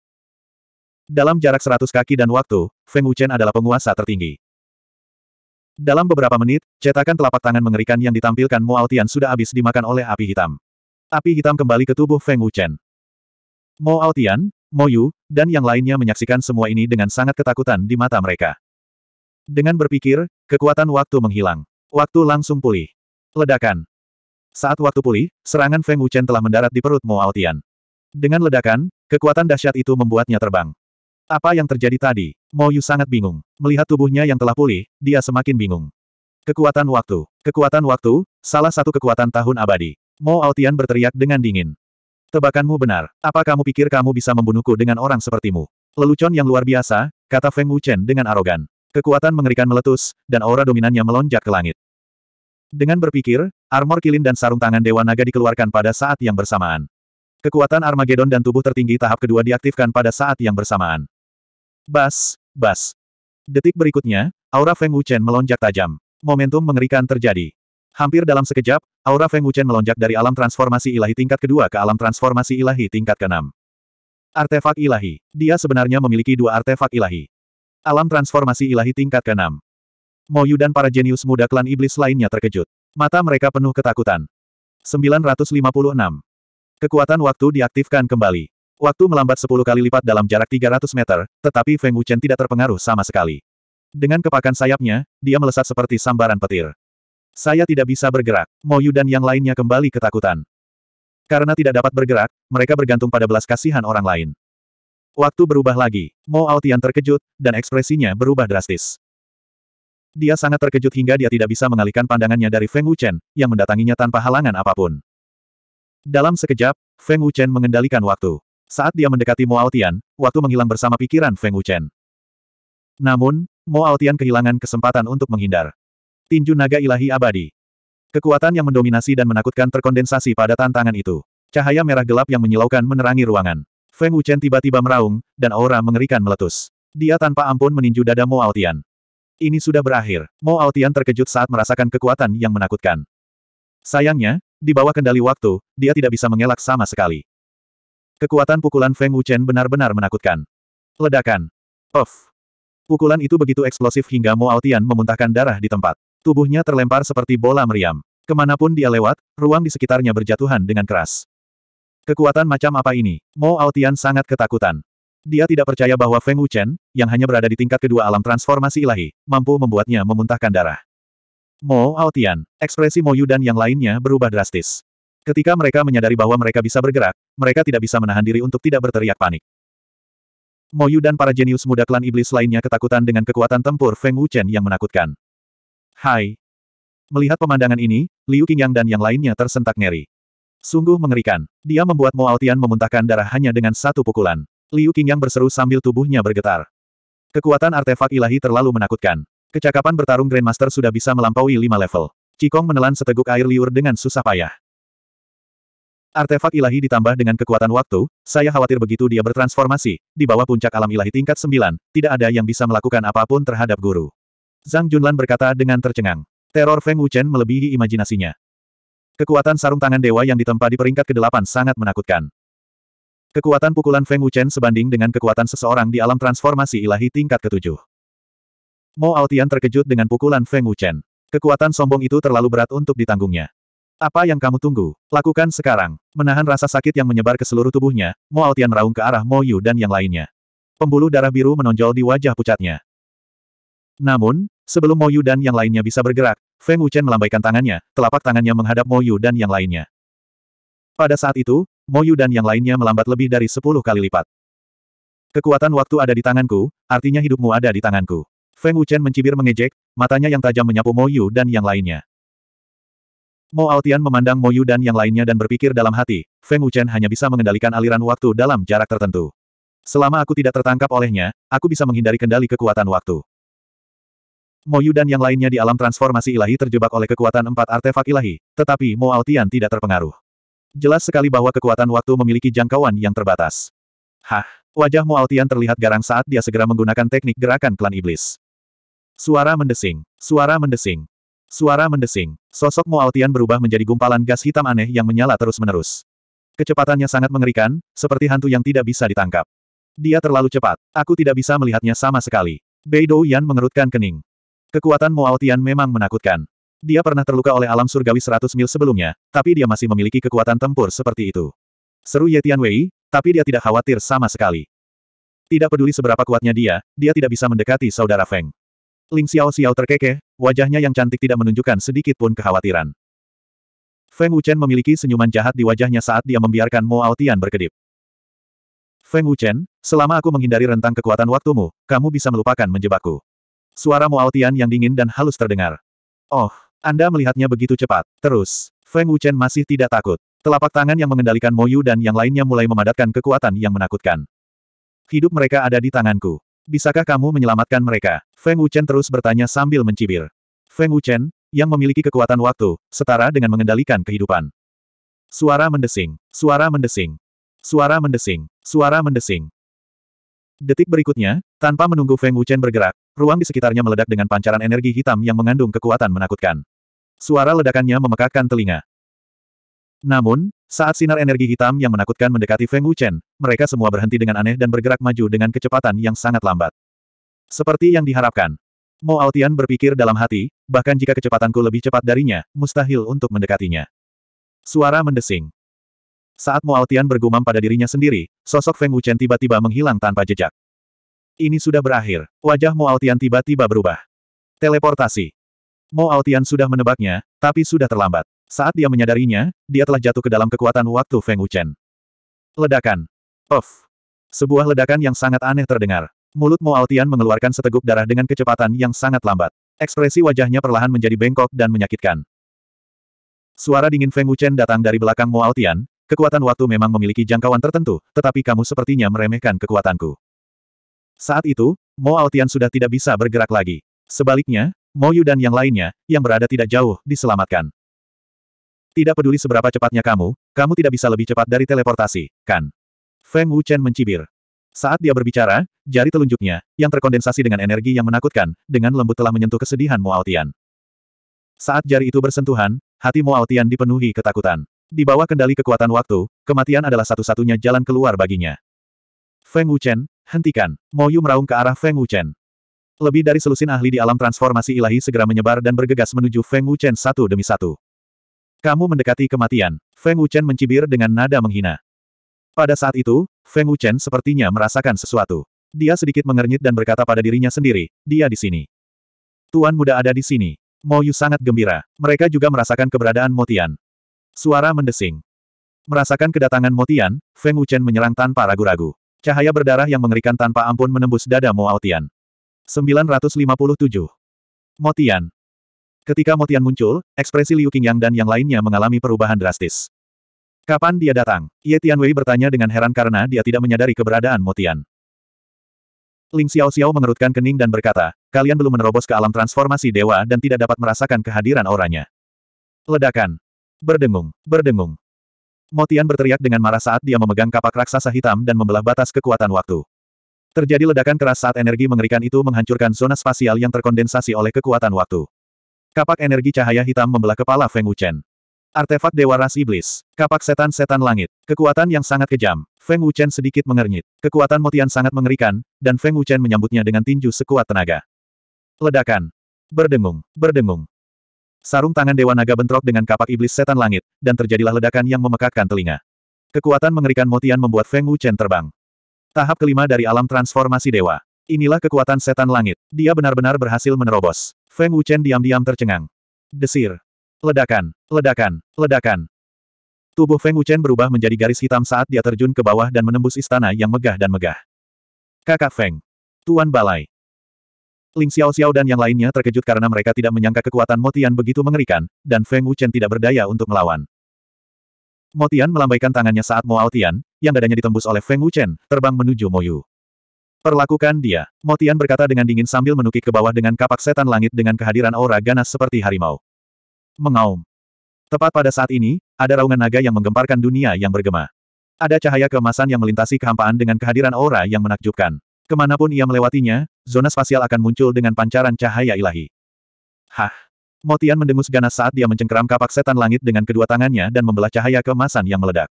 Dalam jarak 100 kaki dan waktu, Feng Wuchen adalah penguasa tertinggi. Dalam beberapa menit, cetakan telapak tangan mengerikan yang ditampilkan Mo Tian sudah habis dimakan oleh api hitam. Api hitam kembali ke tubuh Feng Wuchen. Mo Tian, Mo Yu, dan yang lainnya menyaksikan semua ini dengan sangat ketakutan di mata mereka. Dengan berpikir, kekuatan waktu menghilang. Waktu langsung pulih. Ledakan. Saat waktu pulih, serangan Feng Wuchen telah mendarat di perut Mo Aotian. Dengan ledakan, kekuatan dahsyat itu membuatnya terbang. Apa yang terjadi tadi? Mo Yu sangat bingung. Melihat tubuhnya yang telah pulih, dia semakin bingung. Kekuatan waktu. Kekuatan waktu, salah satu kekuatan tahun abadi. Mo Aotian berteriak dengan dingin. Tebakanmu benar. Apa kamu pikir kamu bisa membunuhku dengan orang sepertimu? Lelucon yang luar biasa, kata Feng Wuchen dengan arogan. Kekuatan mengerikan meletus, dan aura dominannya melonjak ke langit. Dengan berpikir, armor kilin dan sarung tangan Dewa Naga dikeluarkan pada saat yang bersamaan. Kekuatan Armageddon dan tubuh tertinggi tahap kedua diaktifkan pada saat yang bersamaan. Bas, bas. Detik berikutnya, aura Feng Wuchen melonjak tajam. Momentum mengerikan terjadi. Hampir dalam sekejap, aura Feng Wuchen melonjak dari alam transformasi ilahi tingkat kedua ke alam transformasi ilahi tingkat keenam. Artefak ilahi. Dia sebenarnya memiliki dua artefak ilahi. Alam transformasi ilahi tingkat keenam. Moyu dan para jenius muda klan iblis lainnya terkejut. Mata mereka penuh ketakutan. 956. Kekuatan waktu diaktifkan kembali. Waktu melambat 10 kali lipat dalam jarak 300 meter, tetapi Feng Wuchen tidak terpengaruh sama sekali. Dengan kepakan sayapnya, dia melesat seperti sambaran petir. Saya tidak bisa bergerak. Moyu dan yang lainnya kembali ketakutan. Karena tidak dapat bergerak, mereka bergantung pada belas kasihan orang lain. Waktu berubah lagi. Mo Aotian terkejut, dan ekspresinya berubah drastis. Dia sangat terkejut hingga dia tidak bisa mengalihkan pandangannya dari Feng Wuchen, yang mendatanginya tanpa halangan apapun. Dalam sekejap, Feng Wuchen mengendalikan waktu. Saat dia mendekati Mo Aotian, waktu menghilang bersama pikiran Feng Wuchen. Namun, Mo Aotian kehilangan kesempatan untuk menghindar. Tinju naga ilahi abadi. Kekuatan yang mendominasi dan menakutkan terkondensasi pada tantangan itu. Cahaya merah gelap yang menyilaukan menerangi ruangan. Feng Wuchen tiba-tiba meraung, dan aura mengerikan meletus. Dia tanpa ampun meninju dada Mo Aotian. Ini sudah berakhir. Mo Aotian terkejut saat merasakan kekuatan yang menakutkan. Sayangnya, di bawah kendali waktu, dia tidak bisa mengelak sama sekali. Kekuatan pukulan Feng Wuchen benar-benar menakutkan. Ledakan. Of. Pukulan itu begitu eksplosif hingga Mo Aotian memuntahkan darah di tempat. Tubuhnya terlempar seperti bola meriam. Kemanapun dia lewat, ruang di sekitarnya berjatuhan dengan keras. Kekuatan macam apa ini? Mo Aotian sangat ketakutan. Dia tidak percaya bahwa Feng Wuchen, yang hanya berada di tingkat kedua alam transformasi ilahi, mampu membuatnya memuntahkan darah. Mo Aotian, ekspresi Mo Yu dan yang lainnya berubah drastis. Ketika mereka menyadari bahwa mereka bisa bergerak, mereka tidak bisa menahan diri untuk tidak berteriak panik. Mo Yu dan para jenius muda klan iblis lainnya ketakutan dengan kekuatan tempur Feng Wuchen yang menakutkan. Hai. Melihat pemandangan ini, Liu Qingyang dan yang lainnya tersentak ngeri. Sungguh mengerikan. Dia membuat Mo Aotian memuntahkan darah hanya dengan satu pukulan. Liu Qingyang berseru sambil tubuhnya bergetar. Kekuatan artefak ilahi terlalu menakutkan. Kecakapan bertarung Grandmaster sudah bisa melampaui lima level. Cikong menelan seteguk air liur dengan susah payah. Artefak ilahi ditambah dengan kekuatan waktu, saya khawatir begitu dia bertransformasi, di bawah puncak alam ilahi tingkat sembilan, tidak ada yang bisa melakukan apapun terhadap guru. Zhang Junlan berkata dengan tercengang. Teror Feng Wuchen melebihi imajinasinya. Kekuatan sarung tangan dewa yang ditempa di peringkat ke-8 sangat menakutkan. Kekuatan pukulan Feng Wuchen sebanding dengan kekuatan seseorang di alam transformasi ilahi tingkat ketujuh. Mo Aotian terkejut dengan pukulan Feng Wuchen. Kekuatan sombong itu terlalu berat untuk ditanggungnya. Apa yang kamu tunggu? Lakukan sekarang. Menahan rasa sakit yang menyebar ke seluruh tubuhnya, Mo Aotian meraung ke arah Mo Yu dan yang lainnya. Pembuluh darah biru menonjol di wajah pucatnya. Namun, sebelum Mo Yu dan yang lainnya bisa bergerak, Feng Wuchen melambaikan tangannya, telapak tangannya menghadap Mo Yu dan yang lainnya. Pada saat itu, Moyu dan yang lainnya melambat lebih dari sepuluh kali lipat. Kekuatan waktu ada di tanganku, artinya hidupmu ada di tanganku. Feng Wuchen mencibir mengejek, matanya yang tajam menyapu Moyu dan yang lainnya. Mo Altian memandang Moyu dan yang lainnya dan berpikir dalam hati, Feng Wuchen hanya bisa mengendalikan aliran waktu dalam jarak tertentu. Selama aku tidak tertangkap olehnya, aku bisa menghindari kendali kekuatan waktu. Moyu dan yang lainnya di alam transformasi ilahi terjebak oleh kekuatan empat artefak ilahi, tetapi Mo Altian tidak terpengaruh. Jelas sekali bahwa kekuatan waktu memiliki jangkauan yang terbatas. Hah, wajah Mualtian terlihat garang saat dia segera menggunakan teknik gerakan klan iblis. Suara mendesing, suara mendesing, suara mendesing. Sosok Mualtian berubah menjadi gumpalan gas hitam aneh yang menyala terus-menerus. Kecepatannya sangat mengerikan, seperti hantu yang tidak bisa ditangkap. Dia terlalu cepat, aku tidak bisa melihatnya sama sekali. Beidou Yan mengerutkan kening. Kekuatan Mualtian memang menakutkan. Dia pernah terluka oleh alam surgawi 100 mil sebelumnya, tapi dia masih memiliki kekuatan tempur seperti itu. Seru Ye Tianwei, tapi dia tidak khawatir sama sekali. Tidak peduli seberapa kuatnya dia, dia tidak bisa mendekati saudara Feng. Ling Xiao Xiao terkekeh, wajahnya yang cantik tidak menunjukkan sedikit pun kekhawatiran. Feng Wuchen memiliki senyuman jahat di wajahnya saat dia membiarkan Mo Aotian berkedip. Feng Wuchen, selama aku menghindari rentang kekuatan waktumu, kamu bisa melupakan menjebakku. Suara Mo Aotian yang dingin dan halus terdengar. Oh, anda melihatnya begitu cepat. Terus, Feng Wuchen masih tidak takut. Telapak tangan yang mengendalikan Moyu dan yang lainnya mulai memadatkan kekuatan yang menakutkan. Hidup mereka ada di tanganku. Bisakah kamu menyelamatkan mereka? Feng Wuchen terus bertanya sambil mencibir. Feng Wuchen, yang memiliki kekuatan waktu, setara dengan mengendalikan kehidupan. Suara mendesing, suara mendesing, suara mendesing, suara mendesing. Detik berikutnya, tanpa menunggu Feng Wuchen bergerak, ruang di sekitarnya meledak dengan pancaran energi hitam yang mengandung kekuatan menakutkan. Suara ledakannya memekakkan telinga. Namun, saat sinar energi hitam yang menakutkan mendekati Feng Wuchen, mereka semua berhenti dengan aneh dan bergerak maju dengan kecepatan yang sangat lambat. Seperti yang diharapkan. Mo Altian berpikir dalam hati, bahkan jika kecepatanku lebih cepat darinya, mustahil untuk mendekatinya. Suara mendesing. Saat Mualtian Tian bergumam pada dirinya sendiri, sosok Feng Wuchen tiba-tiba menghilang tanpa jejak. Ini sudah berakhir, wajah Mualtian Tian tiba-tiba berubah. Teleportasi. Mualtian Tian sudah menebaknya, tapi sudah terlambat. Saat dia menyadarinya, dia telah jatuh ke dalam kekuatan waktu Feng Wuchen. Ledakan. Of. Sebuah ledakan yang sangat aneh terdengar. Mulut Mualtian Tian mengeluarkan seteguk darah dengan kecepatan yang sangat lambat. Ekspresi wajahnya perlahan menjadi bengkok dan menyakitkan. Suara dingin Feng Wuchen datang dari belakang Mualtian, Tian, Kekuatan waktu memang memiliki jangkauan tertentu, tetapi kamu sepertinya meremehkan kekuatanku. Saat itu, Mo Aotian sudah tidak bisa bergerak lagi. Sebaliknya, Mo Yu dan yang lainnya, yang berada tidak jauh, diselamatkan. Tidak peduli seberapa cepatnya kamu, kamu tidak bisa lebih cepat dari teleportasi, kan? Feng Wuchen mencibir. Saat dia berbicara, jari telunjuknya, yang terkondensasi dengan energi yang menakutkan, dengan lembut telah menyentuh kesedihan Mo Altian. Saat jari itu bersentuhan, hati Mo Altian dipenuhi ketakutan. Di bawah kendali kekuatan waktu, kematian adalah satu-satunya jalan keluar baginya. Feng Wuchen, hentikan. Yu meraung ke arah Feng Wuchen. Lebih dari selusin ahli di alam transformasi ilahi segera menyebar dan bergegas menuju Feng Wuchen satu demi satu. Kamu mendekati kematian. Feng Wuchen mencibir dengan nada menghina. Pada saat itu, Feng Wuchen sepertinya merasakan sesuatu. Dia sedikit mengernyit dan berkata pada dirinya sendiri, dia di sini. Tuan muda ada di sini. Yu sangat gembira. Mereka juga merasakan keberadaan Motian. Suara mendesing. Merasakan kedatangan Motian, Feng Wuchen menyerang tanpa ragu-ragu. Cahaya berdarah yang mengerikan tanpa ampun menembus dada Moaotian. 957. Motian. Ketika Motian muncul, ekspresi Liu Qingyang dan yang lainnya mengalami perubahan drastis. Kapan dia datang? Ye Tianwei bertanya dengan heran karena dia tidak menyadari keberadaan Motian. Ling Xiao Xiao mengerutkan kening dan berkata, kalian belum menerobos ke alam transformasi dewa dan tidak dapat merasakan kehadiran orangnya. Ledakan. Berdengung, berdengung. Motian berteriak dengan marah saat dia memegang kapak raksasa hitam dan membelah batas kekuatan waktu. Terjadi ledakan keras saat energi mengerikan itu menghancurkan zona spasial yang terkondensasi oleh kekuatan waktu. Kapak energi cahaya hitam membelah kepala Feng Wuchen. Artefak Dewa Ras Iblis. Kapak Setan-Setan Langit. Kekuatan yang sangat kejam. Feng Wuchen sedikit mengernyit. Kekuatan Motian sangat mengerikan, dan Feng Wuchen menyambutnya dengan tinju sekuat tenaga. Ledakan. Berdengung, berdengung. Sarung tangan Dewa Naga bentrok dengan kapak iblis setan langit, dan terjadilah ledakan yang memekakkan telinga. Kekuatan mengerikan Motian membuat Feng Wuchen terbang. Tahap kelima dari alam transformasi dewa. Inilah kekuatan setan langit. Dia benar-benar berhasil menerobos. Feng Wuchen diam-diam tercengang. Desir. Ledakan. Ledakan. Ledakan. Tubuh Feng Wuchen berubah menjadi garis hitam saat dia terjun ke bawah dan menembus istana yang megah dan megah. Kakak Feng. Tuan Balai. Ling Xiao Xiao dan yang lainnya terkejut karena mereka tidak menyangka kekuatan Motian begitu mengerikan, dan Feng Wuchen tidak berdaya untuk melawan. Motian melambaikan tangannya saat Mo Tian, yang dadanya ditembus oleh Feng Wuchen, terbang menuju Moyu. Perlakukan dia, Motian berkata dengan dingin sambil menukik ke bawah dengan kapak setan langit dengan kehadiran aura ganas seperti harimau. Mengaum. Tepat pada saat ini, ada raungan naga yang menggemparkan dunia yang bergema. Ada cahaya kemasan yang melintasi kehampaan dengan kehadiran aura yang menakjubkan. Kemanapun ia melewatinya, zona spasial akan muncul dengan pancaran cahaya ilahi. Hah! Motian mendengus ganas saat dia mencengkeram kapak setan langit dengan kedua tangannya dan membelah cahaya kemasan yang meledak.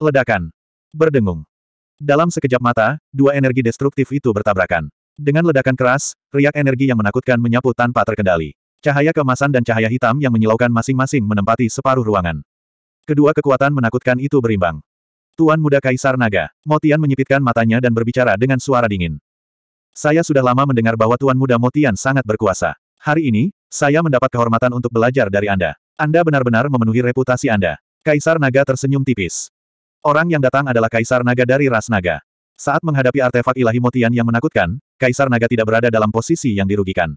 Ledakan. Berdengung. Dalam sekejap mata, dua energi destruktif itu bertabrakan. Dengan ledakan keras, riak energi yang menakutkan menyapu tanpa terkendali. Cahaya kemasan dan cahaya hitam yang menyilaukan masing-masing menempati separuh ruangan. Kedua kekuatan menakutkan itu berimbang. Tuan Muda Kaisar Naga, Motian menyipitkan matanya dan berbicara dengan suara dingin. Saya sudah lama mendengar bahwa Tuan Muda Motian sangat berkuasa. Hari ini, saya mendapat kehormatan untuk belajar dari Anda. Anda benar-benar memenuhi reputasi Anda. Kaisar Naga tersenyum tipis. Orang yang datang adalah Kaisar Naga dari ras Naga. Saat menghadapi artefak ilahi Motian yang menakutkan, Kaisar Naga tidak berada dalam posisi yang dirugikan.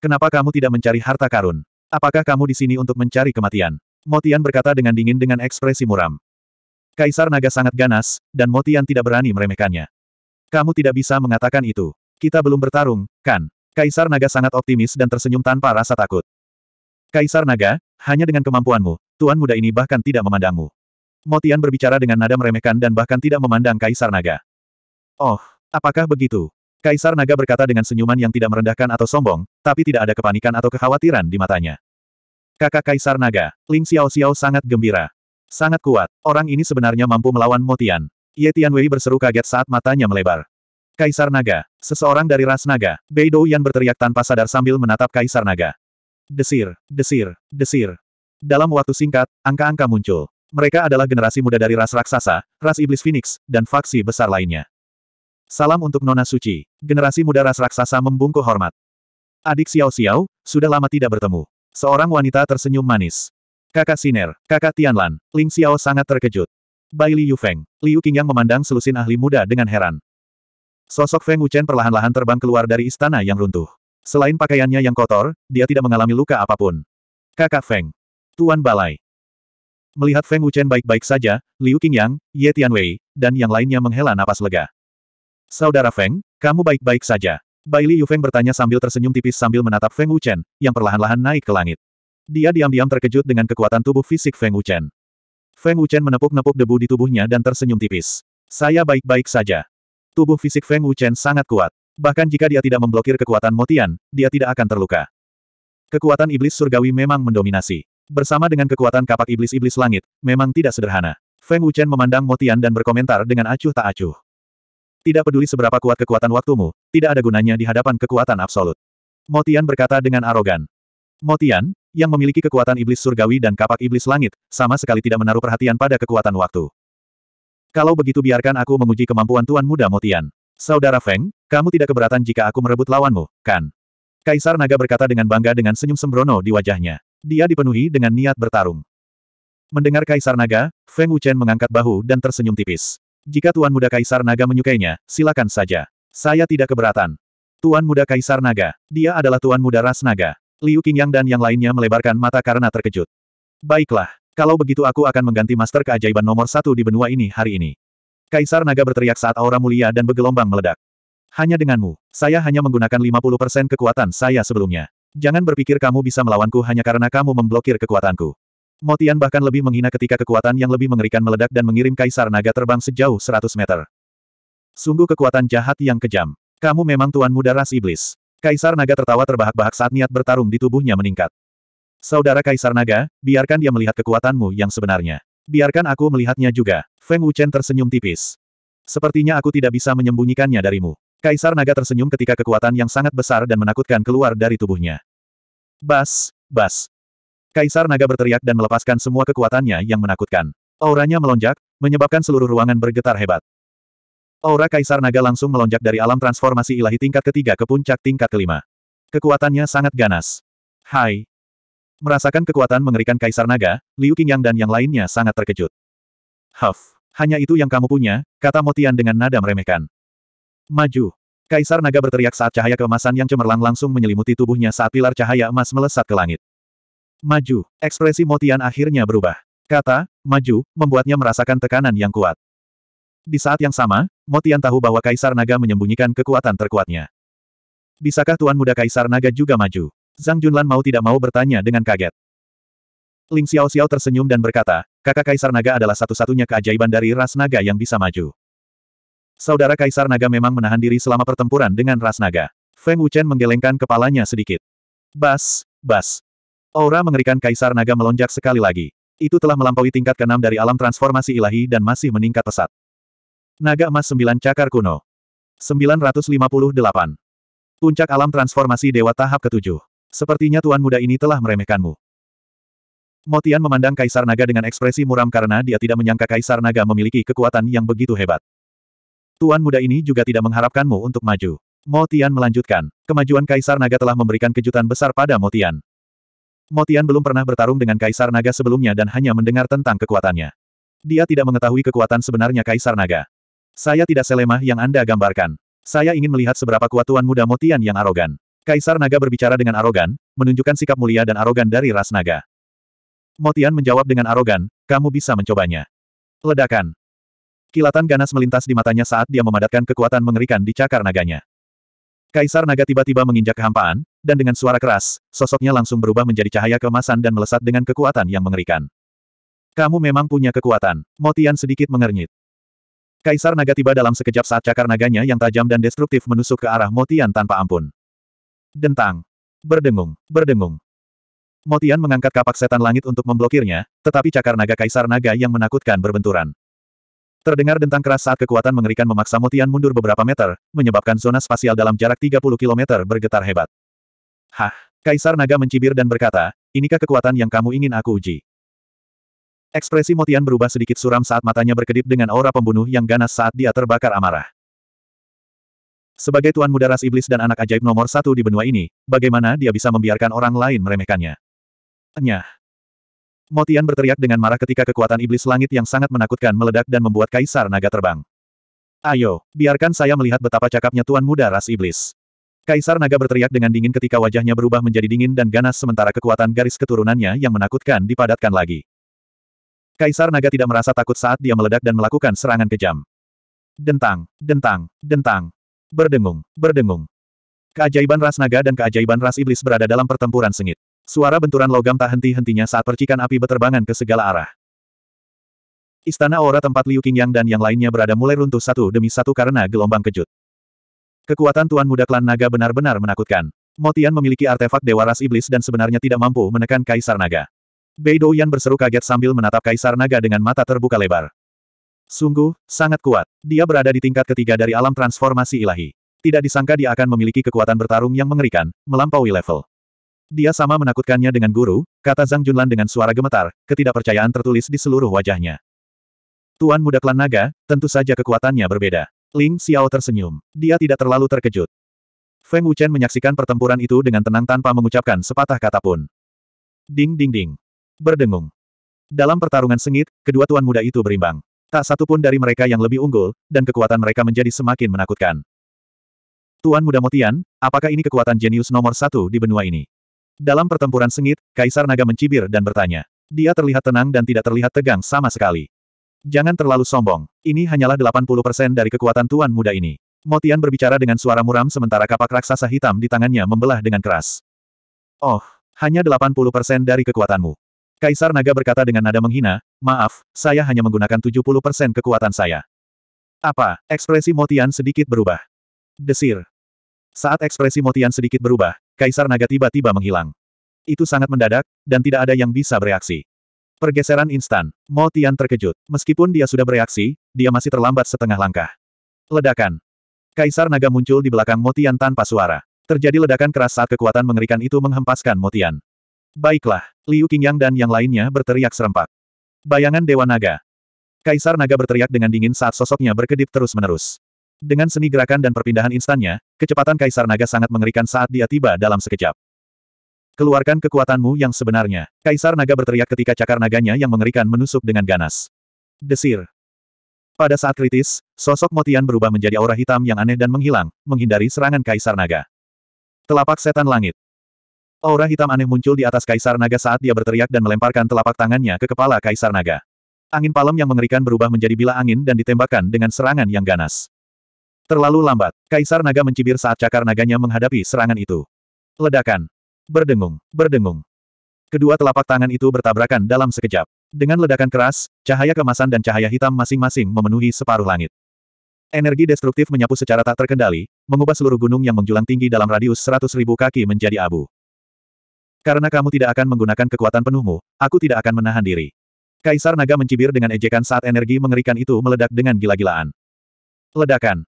Kenapa kamu tidak mencari harta karun? Apakah kamu di sini untuk mencari kematian? Motian berkata dengan dingin dengan ekspresi muram. Kaisar naga sangat ganas, dan Motian tidak berani meremehkannya. Kamu tidak bisa mengatakan itu. Kita belum bertarung, kan? Kaisar naga sangat optimis dan tersenyum tanpa rasa takut. Kaisar naga, hanya dengan kemampuanmu, tuan muda ini bahkan tidak memandangmu. Motian berbicara dengan nada meremehkan dan bahkan tidak memandang Kaisar naga. Oh, apakah begitu? Kaisar naga berkata dengan senyuman yang tidak merendahkan atau sombong, tapi tidak ada kepanikan atau kekhawatiran di matanya. Kakak Kaisar Naga, Ling Xiao Xiao sangat gembira. Sangat kuat. Orang ini sebenarnya mampu melawan Motian. Ye Tianwei berseru kaget saat matanya melebar. Kaisar Naga. Seseorang dari ras naga. Bei yang berteriak tanpa sadar sambil menatap Kaisar Naga. Desir, desir, desir. Dalam waktu singkat, angka-angka muncul. Mereka adalah generasi muda dari ras raksasa, ras iblis Phoenix, dan faksi besar lainnya. Salam untuk Nona Suci. Generasi muda ras raksasa membungkuk hormat. Adik Xiao Xiao, sudah lama tidak bertemu. Seorang wanita tersenyum manis. Kakak Siner, kakak Tianlan, Ling Xiao sangat terkejut. Bai Li Yufeng, Liu Qingyang memandang selusin ahli muda dengan heran. Sosok Feng Wuchen perlahan-lahan terbang keluar dari istana yang runtuh. Selain pakaiannya yang kotor, dia tidak mengalami luka apapun. Kakak Feng. Tuan Balai. Melihat Feng Wuchen baik-baik saja, Liu Qingyang, Ye Tianwei, dan yang lainnya menghela napas lega. Saudara Feng, kamu baik-baik saja. Bai Li Yufeng bertanya sambil tersenyum tipis sambil menatap Feng Wuchen, yang perlahan-lahan naik ke langit. Dia diam-diam terkejut dengan kekuatan tubuh fisik Feng Wuchen. Feng Wuchen menepuk-nepuk debu di tubuhnya dan tersenyum tipis. Saya baik-baik saja. Tubuh fisik Feng Wuchen sangat kuat. Bahkan jika dia tidak memblokir kekuatan Motian, dia tidak akan terluka. Kekuatan iblis surgawi memang mendominasi. Bersama dengan kekuatan kapak iblis-iblis langit, memang tidak sederhana. Feng Wuchen memandang Motian dan berkomentar dengan acuh tak acuh. Tidak peduli seberapa kuat kekuatan waktumu, tidak ada gunanya di hadapan kekuatan absolut. Motian berkata dengan arogan. Motian, yang memiliki kekuatan iblis surgawi dan kapak iblis langit, sama sekali tidak menaruh perhatian pada kekuatan waktu. Kalau begitu biarkan aku menguji kemampuan Tuan Muda Motian. Saudara Feng, kamu tidak keberatan jika aku merebut lawanmu, kan? Kaisar Naga berkata dengan bangga dengan senyum sembrono di wajahnya. Dia dipenuhi dengan niat bertarung. Mendengar Kaisar Naga, Feng Wuchen mengangkat bahu dan tersenyum tipis. Jika Tuan Muda Kaisar Naga menyukainya, silakan saja. Saya tidak keberatan. Tuan Muda Kaisar Naga, dia adalah Tuan Muda Ras Naga. Liu Qingyang dan yang lainnya melebarkan mata karena terkejut. Baiklah, kalau begitu aku akan mengganti master keajaiban nomor satu di benua ini hari ini. Kaisar Naga berteriak saat aura mulia dan bergelombang meledak. Hanya denganmu, saya hanya menggunakan 50% kekuatan saya sebelumnya. Jangan berpikir kamu bisa melawanku hanya karena kamu memblokir kekuatanku. Motian bahkan lebih menghina ketika kekuatan yang lebih mengerikan meledak dan mengirim Kaisar Naga terbang sejauh 100 meter. Sungguh kekuatan jahat yang kejam. Kamu memang tuan muda ras iblis. Kaisar Naga tertawa terbahak-bahak saat niat bertarung di tubuhnya meningkat. Saudara Kaisar Naga, biarkan dia melihat kekuatanmu yang sebenarnya. Biarkan aku melihatnya juga. Feng Wuchen tersenyum tipis. Sepertinya aku tidak bisa menyembunyikannya darimu. Kaisar Naga tersenyum ketika kekuatan yang sangat besar dan menakutkan keluar dari tubuhnya. Bas, bas. Kaisar Naga berteriak dan melepaskan semua kekuatannya yang menakutkan. Auranya melonjak, menyebabkan seluruh ruangan bergetar hebat. Aura Kaisar Naga langsung melonjak dari alam transformasi ilahi tingkat ketiga ke puncak tingkat kelima. Kekuatannya sangat ganas. Hai. Merasakan kekuatan mengerikan Kaisar Naga, Liu Qingyang dan yang lainnya sangat terkejut. Huff. Hanya itu yang kamu punya, kata Motian dengan nada meremehkan. Maju. Kaisar Naga berteriak saat cahaya keemasan yang cemerlang langsung menyelimuti tubuhnya saat pilar cahaya emas melesat ke langit. Maju. Ekspresi Motian akhirnya berubah. Kata, maju, membuatnya merasakan tekanan yang kuat. Di saat yang sama, Motian tahu bahwa Kaisar Naga menyembunyikan kekuatan terkuatnya. Bisakah Tuan Muda Kaisar Naga juga maju? Zhang Junlan mau tidak mau bertanya dengan kaget. Ling Xiao Xiao tersenyum dan berkata, kakak Kaisar Naga adalah satu-satunya keajaiban dari ras naga yang bisa maju. Saudara Kaisar Naga memang menahan diri selama pertempuran dengan ras naga. Feng Wuchen menggelengkan kepalanya sedikit. Bas, bas. Aura mengerikan Kaisar Naga melonjak sekali lagi. Itu telah melampaui tingkat keenam dari alam transformasi ilahi dan masih meningkat pesat. Naga emas sembilan cakar kuno. 958. Puncak alam transformasi dewa tahap ketujuh. Sepertinya tuan muda ini telah meremehkanmu. Motian memandang Kaisar Naga dengan ekspresi muram karena dia tidak menyangka Kaisar Naga memiliki kekuatan yang begitu hebat. Tuan muda ini juga tidak mengharapkanmu untuk maju. Motian melanjutkan, kemajuan Kaisar Naga telah memberikan kejutan besar pada Motian. Motian belum pernah bertarung dengan Kaisar Naga sebelumnya dan hanya mendengar tentang kekuatannya. Dia tidak mengetahui kekuatan sebenarnya Kaisar Naga. Saya tidak selemah yang Anda gambarkan. Saya ingin melihat seberapa kuat Tuan Muda Motian yang arogan. Kaisar Naga berbicara dengan arogan, menunjukkan sikap mulia dan arogan dari ras naga. Motian menjawab dengan arogan, kamu bisa mencobanya. Ledakan. Kilatan ganas melintas di matanya saat dia memadatkan kekuatan mengerikan di cakar naganya. Kaisar Naga tiba-tiba menginjak kehampaan, dan dengan suara keras, sosoknya langsung berubah menjadi cahaya kemasan dan melesat dengan kekuatan yang mengerikan. Kamu memang punya kekuatan. Motian sedikit mengernyit. Kaisar naga tiba dalam sekejap saat cakar naganya yang tajam dan destruktif menusuk ke arah Motian tanpa ampun. Dentang. Berdengung, berdengung. Motian mengangkat kapak setan langit untuk memblokirnya, tetapi cakar naga Kaisar naga yang menakutkan berbenturan. Terdengar dentang keras saat kekuatan mengerikan memaksa Motian mundur beberapa meter, menyebabkan zona spasial dalam jarak 30 km bergetar hebat. Hah, Kaisar Naga mencibir dan berkata, inikah kekuatan yang kamu ingin aku uji? Ekspresi Motian berubah sedikit suram saat matanya berkedip dengan aura pembunuh yang ganas saat dia terbakar amarah. Sebagai tuan muda ras iblis dan anak ajaib nomor satu di benua ini, bagaimana dia bisa membiarkan orang lain meremehkannya? Nyah. Motian berteriak dengan marah ketika kekuatan iblis langit yang sangat menakutkan meledak dan membuat kaisar naga terbang. Ayo, biarkan saya melihat betapa cakapnya tuan muda ras iblis. Kaisar Naga berteriak dengan dingin ketika wajahnya berubah menjadi dingin dan ganas sementara kekuatan garis keturunannya yang menakutkan dipadatkan lagi. Kaisar naga tidak merasa takut saat dia meledak dan melakukan serangan kejam. Dentang, dentang, dentang. Berdengung, berdengung. Keajaiban ras naga dan keajaiban ras iblis berada dalam pertempuran sengit. Suara benturan logam tak henti-hentinya saat percikan api berterbangan ke segala arah. Istana aura tempat Liu Qingyang dan yang lainnya berada mulai runtuh satu demi satu karena gelombang kejut. Kekuatan Tuan Muda Klan Naga benar-benar menakutkan. Motian memiliki artefak Dewa Ras Iblis dan sebenarnya tidak mampu menekan Kaisar Naga. Beidouyan Yan berseru kaget sambil menatap Kaisar Naga dengan mata terbuka lebar. Sungguh, sangat kuat. Dia berada di tingkat ketiga dari alam transformasi ilahi. Tidak disangka dia akan memiliki kekuatan bertarung yang mengerikan, melampaui level. Dia sama menakutkannya dengan guru, kata Zhang Junlan dengan suara gemetar, ketidakpercayaan tertulis di seluruh wajahnya. Tuan muda klan naga, tentu saja kekuatannya berbeda. Ling Xiao tersenyum. Dia tidak terlalu terkejut. Feng Wuchen menyaksikan pertempuran itu dengan tenang tanpa mengucapkan sepatah kata pun. Ding ding ding berdengung. Dalam pertarungan sengit, kedua tuan muda itu berimbang. Tak satu pun dari mereka yang lebih unggul, dan kekuatan mereka menjadi semakin menakutkan. Tuan Muda Motian, apakah ini kekuatan jenius nomor satu di benua ini? Dalam pertempuran sengit, Kaisar Naga mencibir dan bertanya. Dia terlihat tenang dan tidak terlihat tegang sama sekali. Jangan terlalu sombong, ini hanyalah 80% dari kekuatan Tuan Muda ini. Motian berbicara dengan suara muram sementara kapak raksasa hitam di tangannya membelah dengan keras. Oh, hanya 80% dari kekuatanmu. Kaisar Naga berkata dengan nada menghina, maaf, saya hanya menggunakan 70% kekuatan saya. Apa? Ekspresi Motian sedikit berubah. Desir. Saat ekspresi Motian sedikit berubah, Kaisar Naga tiba-tiba menghilang. Itu sangat mendadak, dan tidak ada yang bisa bereaksi. Pergeseran instan, Motian terkejut. Meskipun dia sudah bereaksi, dia masih terlambat setengah langkah. Ledakan. Kaisar Naga muncul di belakang Motian tanpa suara. Terjadi ledakan keras saat kekuatan mengerikan itu menghempaskan Motian. Baiklah, Liu Qingyang dan yang lainnya berteriak serempak. Bayangan Dewa Naga. Kaisar Naga berteriak dengan dingin saat sosoknya berkedip terus-menerus. Dengan seni gerakan dan perpindahan instannya, kecepatan Kaisar Naga sangat mengerikan saat dia tiba dalam sekejap. Keluarkan kekuatanmu yang sebenarnya. Kaisar Naga berteriak ketika cakar naganya yang mengerikan menusuk dengan ganas. Desir. Pada saat kritis, sosok Motian berubah menjadi aura hitam yang aneh dan menghilang, menghindari serangan Kaisar Naga. Telapak Setan Langit. Aura hitam aneh muncul di atas Kaisar Naga saat dia berteriak dan melemparkan telapak tangannya ke kepala Kaisar Naga. Angin palem yang mengerikan berubah menjadi bila angin dan ditembakkan dengan serangan yang ganas. Terlalu lambat, Kaisar Naga mencibir saat cakar naganya menghadapi serangan itu. Ledakan. Berdengung, berdengung. Kedua telapak tangan itu bertabrakan dalam sekejap. Dengan ledakan keras, cahaya kemasan dan cahaya hitam masing-masing memenuhi separuh langit. Energi destruktif menyapu secara tak terkendali, mengubah seluruh gunung yang menjulang tinggi dalam radius 100.000 kaki menjadi abu. Karena kamu tidak akan menggunakan kekuatan penuhmu, aku tidak akan menahan diri. Kaisar Naga mencibir dengan ejekan saat energi mengerikan itu meledak dengan gila-gilaan. Ledakan.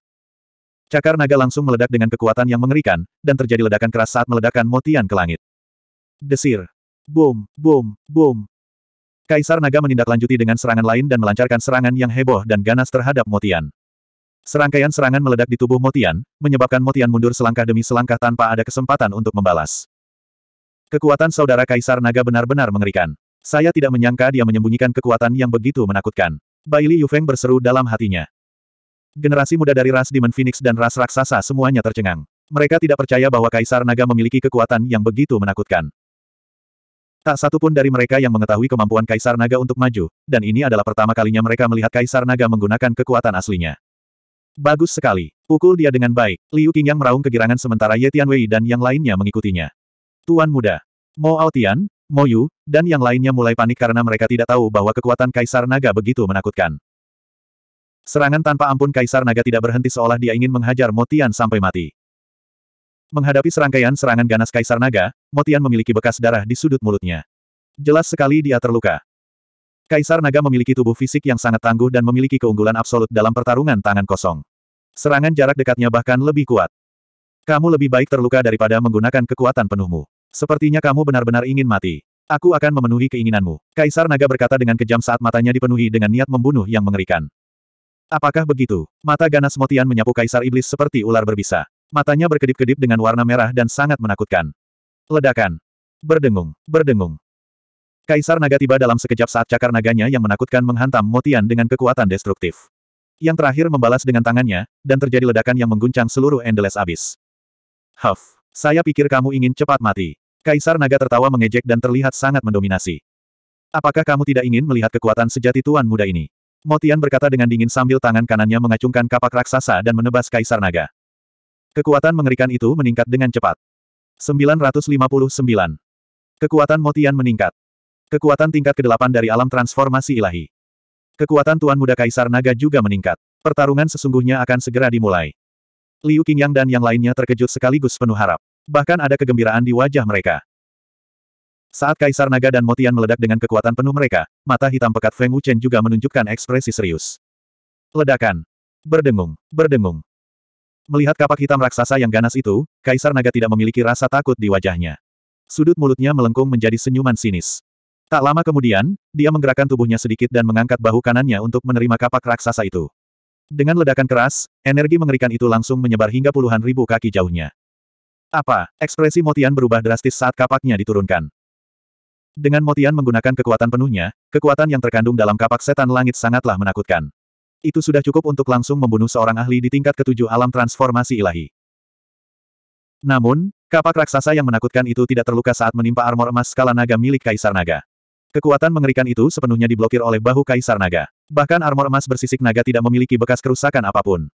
Cakar naga langsung meledak dengan kekuatan yang mengerikan, dan terjadi ledakan keras saat meledakkan motian ke langit. Desir. Boom, boom, boom. Kaisar naga menindaklanjuti dengan serangan lain dan melancarkan serangan yang heboh dan ganas terhadap motian. Serangkaian serangan meledak di tubuh motian, menyebabkan motian mundur selangkah demi selangkah tanpa ada kesempatan untuk membalas. Kekuatan saudara Kaisar Naga benar-benar mengerikan. Saya tidak menyangka dia menyembunyikan kekuatan yang begitu menakutkan. Bai Li Yufeng berseru dalam hatinya. Generasi muda dari ras Demon Phoenix dan ras raksasa semuanya tercengang. Mereka tidak percaya bahwa Kaisar Naga memiliki kekuatan yang begitu menakutkan. Tak satu pun dari mereka yang mengetahui kemampuan Kaisar Naga untuk maju, dan ini adalah pertama kalinya mereka melihat Kaisar Naga menggunakan kekuatan aslinya. Bagus sekali. Pukul dia dengan baik. Liu Qingyang meraung kegirangan sementara Ye Tianwei dan yang lainnya mengikutinya. Tuan muda. Mo Aotian, Mo Yu, dan yang lainnya mulai panik karena mereka tidak tahu bahwa kekuatan Kaisar Naga begitu menakutkan. Serangan tanpa ampun Kaisar Naga tidak berhenti seolah dia ingin menghajar Mo Tian sampai mati. Menghadapi serangkaian serangan ganas Kaisar Naga, Mo Tian memiliki bekas darah di sudut mulutnya. Jelas sekali dia terluka. Kaisar Naga memiliki tubuh fisik yang sangat tangguh dan memiliki keunggulan absolut dalam pertarungan tangan kosong. Serangan jarak dekatnya bahkan lebih kuat. Kamu lebih baik terluka daripada menggunakan kekuatan penuhmu. Sepertinya kamu benar-benar ingin mati. Aku akan memenuhi keinginanmu. Kaisar Naga berkata dengan kejam saat matanya dipenuhi dengan niat membunuh yang mengerikan. Apakah begitu? Mata ganas Motian menyapu Kaisar Iblis seperti ular berbisa. Matanya berkedip-kedip dengan warna merah dan sangat menakutkan. Ledakan. Berdengung, berdengung. Kaisar Naga tiba dalam sekejap saat cakar naganya yang menakutkan menghantam Motian dengan kekuatan destruktif. Yang terakhir membalas dengan tangannya, dan terjadi ledakan yang mengguncang seluruh Endless Abyss. Huff, saya pikir kamu ingin cepat mati. Kaisar Naga tertawa mengejek dan terlihat sangat mendominasi. Apakah kamu tidak ingin melihat kekuatan sejati tuan muda ini? Motian berkata dengan dingin sambil tangan kanannya mengacungkan kapak raksasa dan menebas Kaisar Naga. Kekuatan mengerikan itu meningkat dengan cepat. 959. Kekuatan Motian meningkat. Kekuatan tingkat ke-8 dari alam transformasi ilahi. Kekuatan Tuan Muda Kaisar Naga juga meningkat. Pertarungan sesungguhnya akan segera dimulai. Liu Qingyang dan yang lainnya terkejut sekaligus penuh harap. Bahkan ada kegembiraan di wajah mereka. Saat Kaisar Naga dan Motian meledak dengan kekuatan penuh mereka, mata hitam pekat Feng Wuchen juga menunjukkan ekspresi serius. Ledakan. Berdengung, berdengung. Melihat kapak hitam raksasa yang ganas itu, Kaisar Naga tidak memiliki rasa takut di wajahnya. Sudut mulutnya melengkung menjadi senyuman sinis. Tak lama kemudian, dia menggerakkan tubuhnya sedikit dan mengangkat bahu kanannya untuk menerima kapak raksasa itu. Dengan ledakan keras, energi mengerikan itu langsung menyebar hingga puluhan ribu kaki jauhnya. Apa? Ekspresi Motian berubah drastis saat kapaknya diturunkan. Dengan Motian menggunakan kekuatan penuhnya, kekuatan yang terkandung dalam kapak setan langit sangatlah menakutkan. Itu sudah cukup untuk langsung membunuh seorang ahli di tingkat ketujuh alam transformasi ilahi. Namun, kapak raksasa yang menakutkan itu tidak terluka saat menimpa armor emas skala naga milik Kaisar Naga. Kekuatan mengerikan itu sepenuhnya diblokir oleh bahu Kaisar Naga. Bahkan armor emas bersisik naga tidak memiliki bekas kerusakan apapun.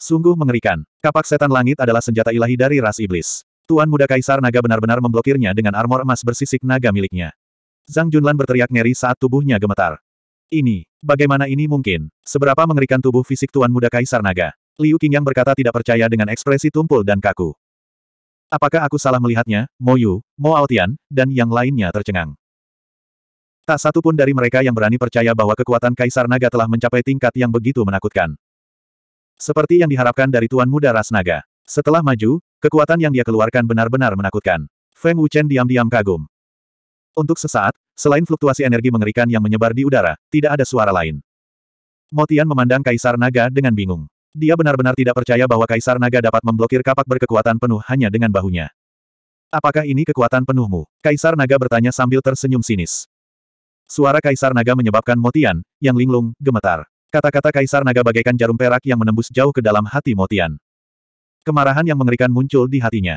Sungguh mengerikan. Kapak setan langit adalah senjata ilahi dari ras iblis. Tuan muda kaisar naga benar-benar memblokirnya dengan armor emas bersisik naga miliknya. Zhang Junlan berteriak ngeri saat tubuhnya gemetar. Ini, bagaimana ini mungkin? Seberapa mengerikan tubuh fisik tuan muda kaisar naga? Liu Qingyang berkata tidak percaya dengan ekspresi tumpul dan kaku. Apakah aku salah melihatnya, Mo Yu, Mo Aotian, dan yang lainnya tercengang. Tak satu pun dari mereka yang berani percaya bahwa kekuatan Kaisar Naga telah mencapai tingkat yang begitu menakutkan. Seperti yang diharapkan dari Tuan Muda Ras Naga. Setelah maju, kekuatan yang dia keluarkan benar-benar menakutkan. Feng Wuchen diam-diam kagum. Untuk sesaat, selain fluktuasi energi mengerikan yang menyebar di udara, tidak ada suara lain. Motian memandang Kaisar Naga dengan bingung. Dia benar-benar tidak percaya bahwa Kaisar Naga dapat memblokir kapak berkekuatan penuh hanya dengan bahunya. Apakah ini kekuatan penuhmu? Kaisar Naga bertanya sambil tersenyum sinis. Suara Kaisar Naga menyebabkan Motian, yang linglung, gemetar. Kata-kata Kaisar Naga bagaikan jarum perak yang menembus jauh ke dalam hati Motian. Kemarahan yang mengerikan muncul di hatinya.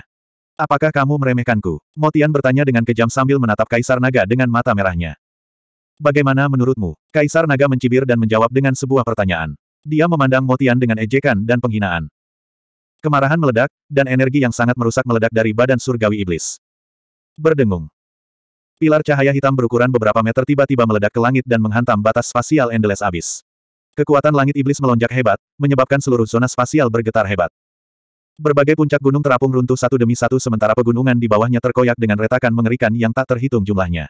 Apakah kamu meremehkanku? Motian bertanya dengan kejam sambil menatap Kaisar Naga dengan mata merahnya. Bagaimana menurutmu? Kaisar Naga mencibir dan menjawab dengan sebuah pertanyaan. Dia memandang Motian dengan ejekan dan penghinaan. Kemarahan meledak, dan energi yang sangat merusak meledak dari badan surgawi iblis. Berdengung. Pilar cahaya hitam berukuran beberapa meter tiba-tiba meledak ke langit dan menghantam batas spasial Endless Abyss. Kekuatan langit iblis melonjak hebat, menyebabkan seluruh zona spasial bergetar hebat. Berbagai puncak gunung terapung runtuh satu demi satu sementara pegunungan di bawahnya terkoyak dengan retakan mengerikan yang tak terhitung jumlahnya.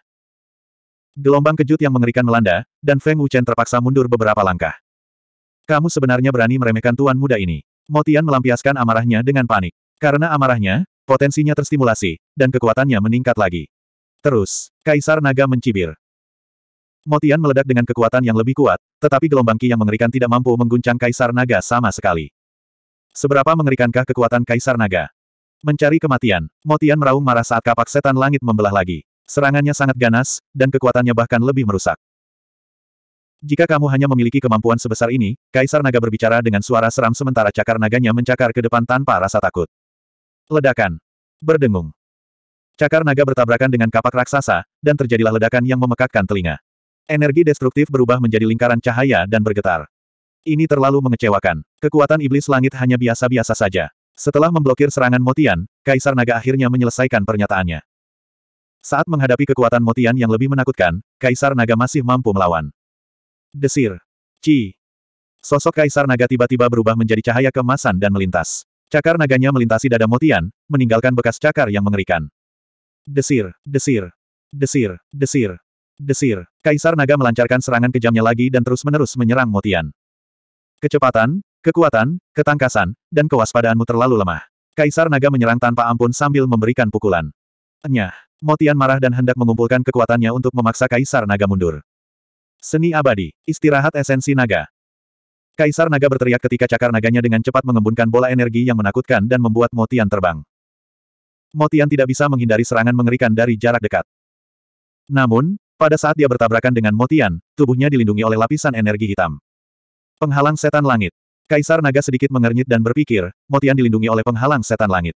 Gelombang kejut yang mengerikan melanda, dan Feng Wuchen terpaksa mundur beberapa langkah. Kamu sebenarnya berani meremehkan tuan muda ini. Motian melampiaskan amarahnya dengan panik. Karena amarahnya, potensinya terstimulasi, dan kekuatannya meningkat lagi. Terus, Kaisar Naga mencibir. Motian meledak dengan kekuatan yang lebih kuat, tetapi gelombang ki yang mengerikan tidak mampu mengguncang Kaisar Naga sama sekali. Seberapa mengerikankah kekuatan Kaisar Naga? Mencari kematian, Motian meraung marah saat kapak setan langit membelah lagi. Serangannya sangat ganas, dan kekuatannya bahkan lebih merusak. Jika kamu hanya memiliki kemampuan sebesar ini, Kaisar Naga berbicara dengan suara seram sementara cakar naganya mencakar ke depan tanpa rasa takut. Ledakan. Berdengung. Cakar naga bertabrakan dengan kapak raksasa, dan terjadilah ledakan yang memekakkan telinga. Energi destruktif berubah menjadi lingkaran cahaya dan bergetar. Ini terlalu mengecewakan. Kekuatan iblis langit hanya biasa-biasa saja. Setelah memblokir serangan Motian, Kaisar Naga akhirnya menyelesaikan pernyataannya. Saat menghadapi kekuatan Motian yang lebih menakutkan, Kaisar Naga masih mampu melawan. Desir. Ci. Sosok Kaisar Naga tiba-tiba berubah menjadi cahaya kemasan dan melintas. Cakar naganya melintasi dada Motian, meninggalkan bekas cakar yang mengerikan. Desir, desir, desir, desir, desir. Kaisar Naga melancarkan serangan kejamnya lagi dan terus-menerus menyerang Motian. Kecepatan, kekuatan, ketangkasan, dan kewaspadaanmu terlalu lemah. Kaisar Naga menyerang tanpa ampun sambil memberikan pukulan. Nyah, Motian marah dan hendak mengumpulkan kekuatannya untuk memaksa Kaisar Naga mundur. Seni abadi, istirahat esensi naga. Kaisar naga berteriak ketika cakar naganya dengan cepat mengembunkan bola energi yang menakutkan dan membuat Motian terbang. Motian tidak bisa menghindari serangan mengerikan dari jarak dekat. Namun, pada saat dia bertabrakan dengan Motian, tubuhnya dilindungi oleh lapisan energi hitam. Penghalang setan langit. Kaisar naga sedikit mengernyit dan berpikir, Motian dilindungi oleh penghalang setan langit.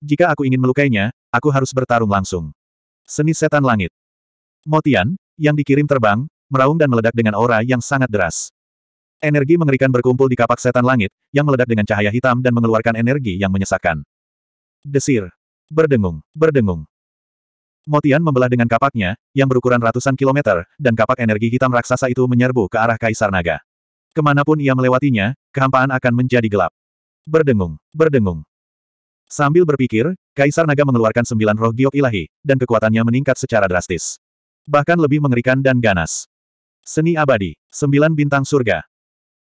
Jika aku ingin melukainya, aku harus bertarung langsung. Seni setan langit. Motian, yang dikirim terbang, meraung dan meledak dengan aura yang sangat deras. Energi mengerikan berkumpul di kapak setan langit, yang meledak dengan cahaya hitam dan mengeluarkan energi yang menyesakkan. Desir. Berdengung, berdengung. Motian membelah dengan kapaknya, yang berukuran ratusan kilometer, dan kapak energi hitam raksasa itu menyerbu ke arah Kaisar Naga. Kemanapun ia melewatinya, kehampaan akan menjadi gelap. Berdengung, berdengung. Sambil berpikir, Kaisar Naga mengeluarkan sembilan roh giok ilahi, dan kekuatannya meningkat secara drastis. Bahkan lebih mengerikan dan ganas. Seni abadi, sembilan bintang surga.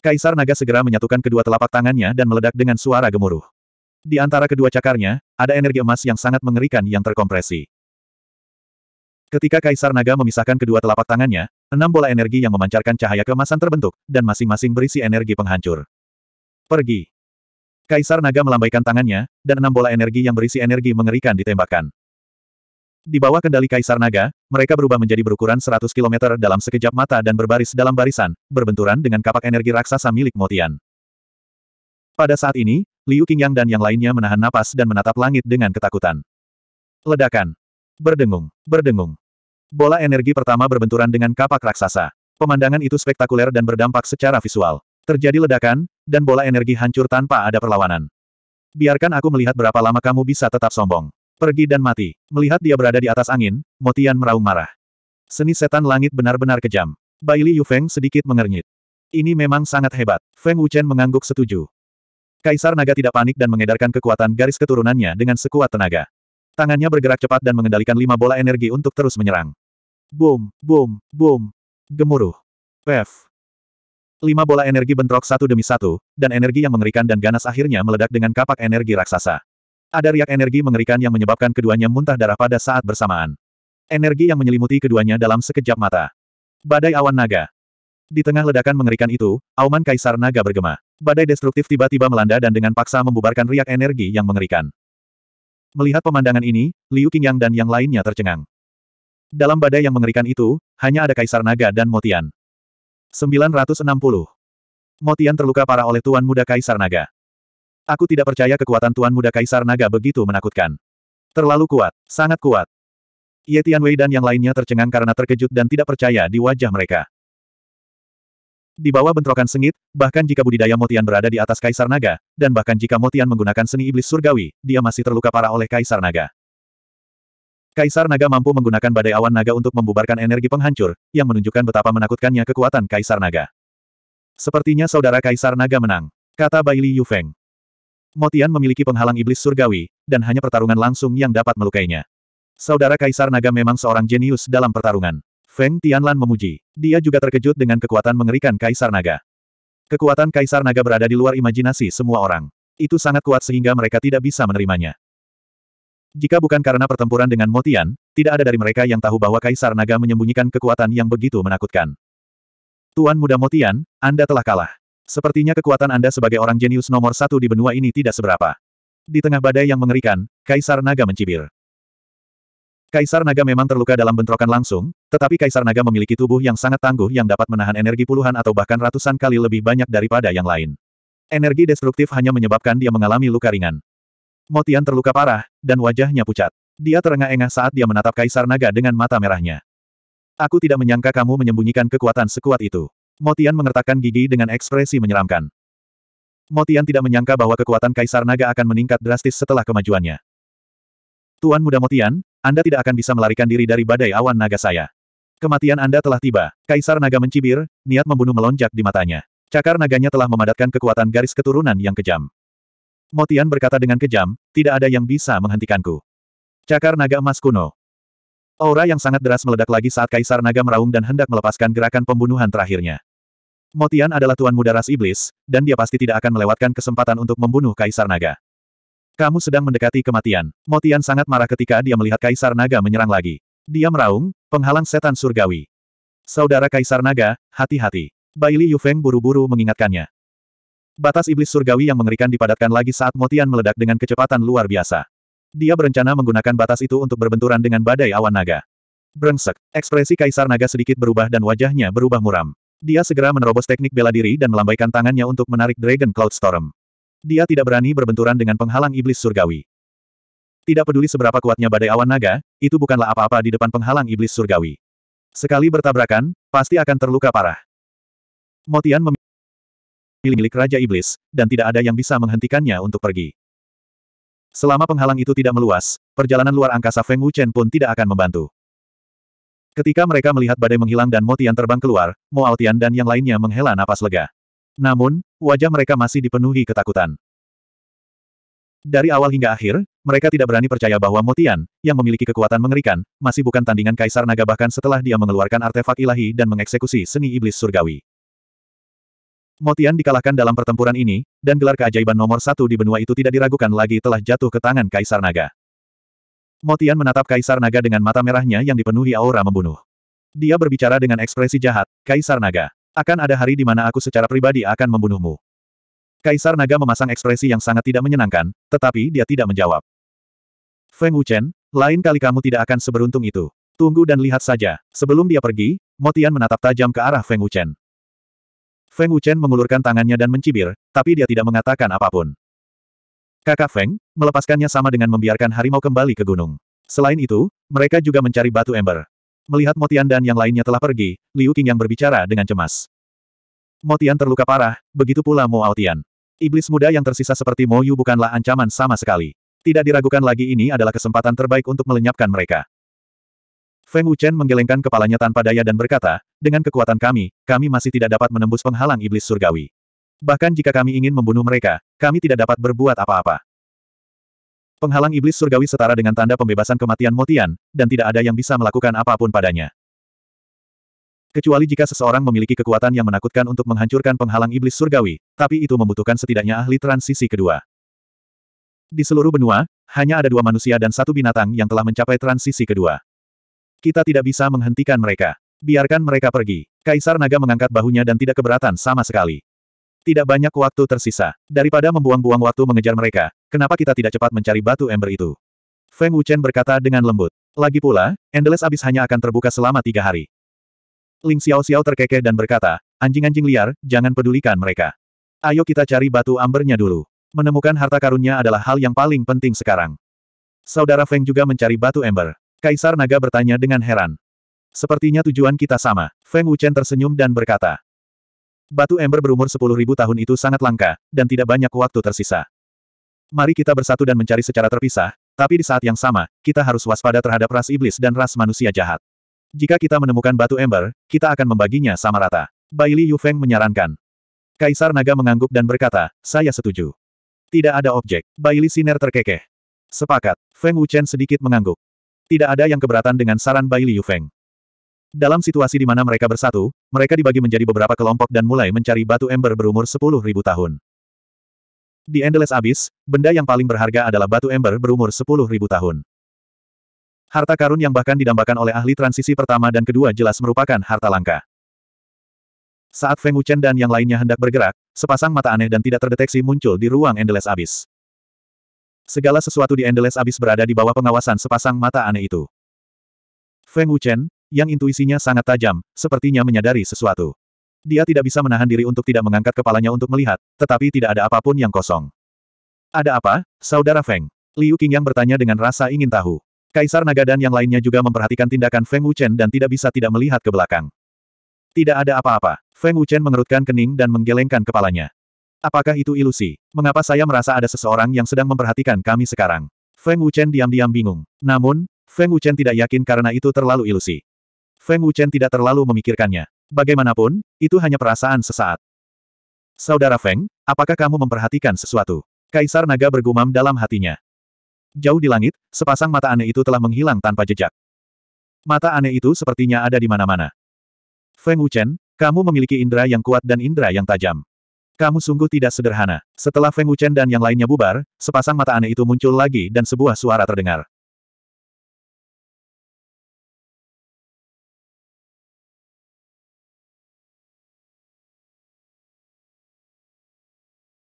Kaisar Naga segera menyatukan kedua telapak tangannya dan meledak dengan suara gemuruh. Di antara kedua cakarnya, ada energi emas yang sangat mengerikan yang terkompresi. Ketika Kaisar Naga memisahkan kedua telapak tangannya, enam bola energi yang memancarkan cahaya kemasan terbentuk, dan masing-masing berisi energi penghancur. Pergi. Kaisar Naga melambaikan tangannya, dan enam bola energi yang berisi energi mengerikan ditembakkan. Di bawah kendali Kaisar Naga, mereka berubah menjadi berukuran 100 km dalam sekejap mata dan berbaris dalam barisan, berbenturan dengan kapak energi raksasa milik Motian. Pada saat ini, Liu Qingyang dan yang lainnya menahan napas dan menatap langit dengan ketakutan. Ledakan. Berdengung, berdengung. Bola energi pertama berbenturan dengan kapak raksasa. Pemandangan itu spektakuler dan berdampak secara visual. Terjadi ledakan, dan bola energi hancur tanpa ada perlawanan. Biarkan aku melihat berapa lama kamu bisa tetap sombong. Pergi dan mati. Melihat dia berada di atas angin, Motian meraung marah. Seni setan langit benar-benar kejam. Baili Yufeng sedikit mengernyit. Ini memang sangat hebat. Feng Wuchen mengangguk setuju. Kaisar Naga tidak panik dan mengedarkan kekuatan garis keturunannya dengan sekuat tenaga. Tangannya bergerak cepat dan mengendalikan lima bola energi untuk terus menyerang. Boom, boom, boom. Gemuruh. Pef. Lima bola energi bentrok satu demi satu, dan energi yang mengerikan dan ganas akhirnya meledak dengan kapak energi raksasa. Ada riak energi mengerikan yang menyebabkan keduanya muntah darah pada saat bersamaan. Energi yang menyelimuti keduanya dalam sekejap mata. Badai awan naga. Di tengah ledakan mengerikan itu, auman kaisar naga bergema. Badai destruktif tiba-tiba melanda dan dengan paksa membubarkan riak energi yang mengerikan. Melihat pemandangan ini, Liu Qingyang dan yang lainnya tercengang. Dalam badai yang mengerikan itu, hanya ada kaisar naga dan Motian. 960. Motian terluka parah oleh Tuan Muda Kaisar Naga. Aku tidak percaya kekuatan Tuan Muda Kaisar Naga begitu menakutkan. Terlalu kuat, sangat kuat. Ye Tianwei dan yang lainnya tercengang karena terkejut dan tidak percaya di wajah mereka. Di bawah bentrokan sengit, bahkan jika budidaya Motian berada di atas Kaisar Naga, dan bahkan jika Motian menggunakan seni iblis surgawi, dia masih terluka parah oleh Kaisar Naga. Kaisar Naga mampu menggunakan badai awan naga untuk membubarkan energi penghancur, yang menunjukkan betapa menakutkannya kekuatan Kaisar Naga. Sepertinya saudara Kaisar Naga menang, kata Baili Yufeng. Motian memiliki penghalang iblis surgawi, dan hanya pertarungan langsung yang dapat melukainya. Saudara Kaisar Naga memang seorang jenius dalam pertarungan. Feng Tianlan memuji. Dia juga terkejut dengan kekuatan mengerikan Kaisar Naga. Kekuatan Kaisar Naga berada di luar imajinasi semua orang. Itu sangat kuat sehingga mereka tidak bisa menerimanya. Jika bukan karena pertempuran dengan Motian, tidak ada dari mereka yang tahu bahwa Kaisar Naga menyembunyikan kekuatan yang begitu menakutkan. Tuan Muda Motian, Anda telah kalah. Sepertinya kekuatan Anda sebagai orang jenius nomor satu di benua ini tidak seberapa. Di tengah badai yang mengerikan, Kaisar Naga mencibir. Kaisar Naga memang terluka dalam bentrokan langsung, tetapi Kaisar Naga memiliki tubuh yang sangat tangguh yang dapat menahan energi puluhan atau bahkan ratusan kali lebih banyak daripada yang lain. Energi destruktif hanya menyebabkan dia mengalami luka ringan. Motian terluka parah, dan wajahnya pucat. Dia terengah-engah saat dia menatap Kaisar Naga dengan mata merahnya. Aku tidak menyangka kamu menyembunyikan kekuatan sekuat itu. Motian mengertakkan gigi dengan ekspresi menyeramkan. Motian tidak menyangka bahwa kekuatan Kaisar Naga akan meningkat drastis setelah kemajuannya. Tuan Muda Motian, anda tidak akan bisa melarikan diri dari badai awan naga saya. Kematian Anda telah tiba. Kaisar naga mencibir, niat membunuh melonjak di matanya. Cakar naganya telah memadatkan kekuatan garis keturunan yang kejam. Motian berkata dengan kejam, tidak ada yang bisa menghentikanku. Cakar naga emas kuno. Aura yang sangat deras meledak lagi saat Kaisar naga meraung dan hendak melepaskan gerakan pembunuhan terakhirnya. Motian adalah tuan muda ras iblis, dan dia pasti tidak akan melewatkan kesempatan untuk membunuh Kaisar Naga. Kamu sedang mendekati kematian. Motian sangat marah ketika dia melihat Kaisar Naga menyerang lagi. Dia meraung, penghalang setan surgawi. Saudara Kaisar Naga, hati-hati. Baili Yufeng buru-buru mengingatkannya. Batas iblis surgawi yang mengerikan dipadatkan lagi saat Motian meledak dengan kecepatan luar biasa. Dia berencana menggunakan batas itu untuk berbenturan dengan badai awan naga. Brengsek, ekspresi Kaisar Naga sedikit berubah dan wajahnya berubah muram. Dia segera menerobos teknik bela diri dan melambaikan tangannya untuk menarik Dragon Cloud Storm. Dia tidak berani berbenturan dengan penghalang iblis surgawi. Tidak peduli seberapa kuatnya badai awan naga, itu bukanlah apa-apa di depan penghalang iblis surgawi. Sekali bertabrakan, pasti akan terluka parah. Motian memilih milik Raja Iblis, dan tidak ada yang bisa menghentikannya untuk pergi. Selama penghalang itu tidak meluas, perjalanan luar angkasa Feng Wuchen pun tidak akan membantu. Ketika mereka melihat badai menghilang dan Motian terbang keluar, Mo Altian dan yang lainnya menghela napas lega. Namun, wajah mereka masih dipenuhi ketakutan. Dari awal hingga akhir, mereka tidak berani percaya bahwa Motian, yang memiliki kekuatan mengerikan, masih bukan tandingan Kaisar Naga bahkan setelah dia mengeluarkan artefak ilahi dan mengeksekusi seni iblis surgawi. Motian dikalahkan dalam pertempuran ini, dan gelar keajaiban nomor satu di benua itu tidak diragukan lagi telah jatuh ke tangan Kaisar Naga. Motian menatap Kaisar Naga dengan mata merahnya yang dipenuhi aura membunuh. Dia berbicara dengan ekspresi jahat, Kaisar Naga. Akan ada hari di mana aku secara pribadi akan membunuhmu. Kaisar Naga memasang ekspresi yang sangat tidak menyenangkan, tetapi dia tidak menjawab. Feng Wuchen, lain kali kamu tidak akan seberuntung itu. Tunggu dan lihat saja. Sebelum dia pergi, Motian menatap tajam ke arah Feng Wuchen. Feng Wuchen mengulurkan tangannya dan mencibir, tapi dia tidak mengatakan apapun. Kakak Feng, melepaskannya sama dengan membiarkan harimau kembali ke gunung. Selain itu, mereka juga mencari batu ember. Melihat Motian dan yang lainnya telah pergi, Liu Qing yang berbicara dengan cemas. Motian terluka parah, begitu pula Mo Aotian. Iblis muda yang tersisa seperti Mo Yu bukanlah ancaman sama sekali. Tidak diragukan lagi ini adalah kesempatan terbaik untuk melenyapkan mereka. Feng Wuchen menggelengkan kepalanya tanpa daya dan berkata, dengan kekuatan kami, kami masih tidak dapat menembus penghalang iblis surgawi. Bahkan jika kami ingin membunuh mereka, kami tidak dapat berbuat apa-apa. Penghalang iblis surgawi setara dengan tanda pembebasan kematian Motian, dan tidak ada yang bisa melakukan apapun padanya. Kecuali jika seseorang memiliki kekuatan yang menakutkan untuk menghancurkan penghalang iblis surgawi, tapi itu membutuhkan setidaknya ahli transisi kedua. Di seluruh benua, hanya ada dua manusia dan satu binatang yang telah mencapai transisi kedua. Kita tidak bisa menghentikan mereka. Biarkan mereka pergi. Kaisar Naga mengangkat bahunya dan tidak keberatan sama sekali. Tidak banyak waktu tersisa. Daripada membuang-buang waktu mengejar mereka, kenapa kita tidak cepat mencari batu ember itu? Feng Wuchen berkata dengan lembut. Lagi pula, Endless Abyss hanya akan terbuka selama tiga hari. Ling Xiao Xiao terkekeh dan berkata, anjing-anjing liar, jangan pedulikan mereka. Ayo kita cari batu ambernya dulu. Menemukan harta karunnya adalah hal yang paling penting sekarang. Saudara Feng juga mencari batu ember. Kaisar Naga bertanya dengan heran. Sepertinya tujuan kita sama. Feng Wuchen tersenyum dan berkata, Batu ember berumur 10.000 tahun itu sangat langka, dan tidak banyak waktu tersisa. Mari kita bersatu dan mencari secara terpisah, tapi di saat yang sama, kita harus waspada terhadap ras iblis dan ras manusia jahat. Jika kita menemukan batu ember, kita akan membaginya sama rata. Baili Yufeng menyarankan. Kaisar Naga mengangguk dan berkata, saya setuju. Tidak ada objek. Baili Siner terkekeh. Sepakat. Feng Wuchen sedikit mengangguk. Tidak ada yang keberatan dengan saran Baili Yufeng. Dalam situasi di mana mereka bersatu, mereka dibagi menjadi beberapa kelompok dan mulai mencari batu ember berumur 10.000 tahun. Di Endless Abyss, benda yang paling berharga adalah batu ember berumur 10.000 tahun. Harta karun yang bahkan didambakan oleh ahli transisi pertama dan kedua jelas merupakan harta langka. Saat Feng Wuchen dan yang lainnya hendak bergerak, sepasang mata aneh dan tidak terdeteksi muncul di ruang Endless Abyss. Segala sesuatu di Endless Abyss berada di bawah pengawasan sepasang mata aneh itu. Feng Wuchen, yang intuisinya sangat tajam, sepertinya menyadari sesuatu. Dia tidak bisa menahan diri untuk tidak mengangkat kepalanya untuk melihat, tetapi tidak ada apapun yang kosong. Ada apa, Saudara Feng? Liu yang bertanya dengan rasa ingin tahu. Kaisar Naga dan yang lainnya juga memperhatikan tindakan Feng Wuchen dan tidak bisa tidak melihat ke belakang. Tidak ada apa-apa. Feng Wuchen mengerutkan kening dan menggelengkan kepalanya. Apakah itu ilusi? Mengapa saya merasa ada seseorang yang sedang memperhatikan kami sekarang? Feng Wuchen diam-diam bingung. Namun, Feng Wuchen tidak yakin karena itu terlalu ilusi. Feng Wuchen tidak terlalu memikirkannya. Bagaimanapun, itu hanya perasaan sesaat. Saudara Feng, apakah kamu memperhatikan sesuatu? Kaisar Naga bergumam dalam hatinya. Jauh di langit, sepasang mata aneh itu telah menghilang tanpa jejak. Mata aneh itu sepertinya ada di mana-mana. Feng Wuchen, kamu memiliki indera yang kuat dan indera yang tajam. Kamu sungguh tidak sederhana. Setelah Feng Wuchen dan yang lainnya bubar, sepasang mata aneh itu muncul lagi dan sebuah suara terdengar.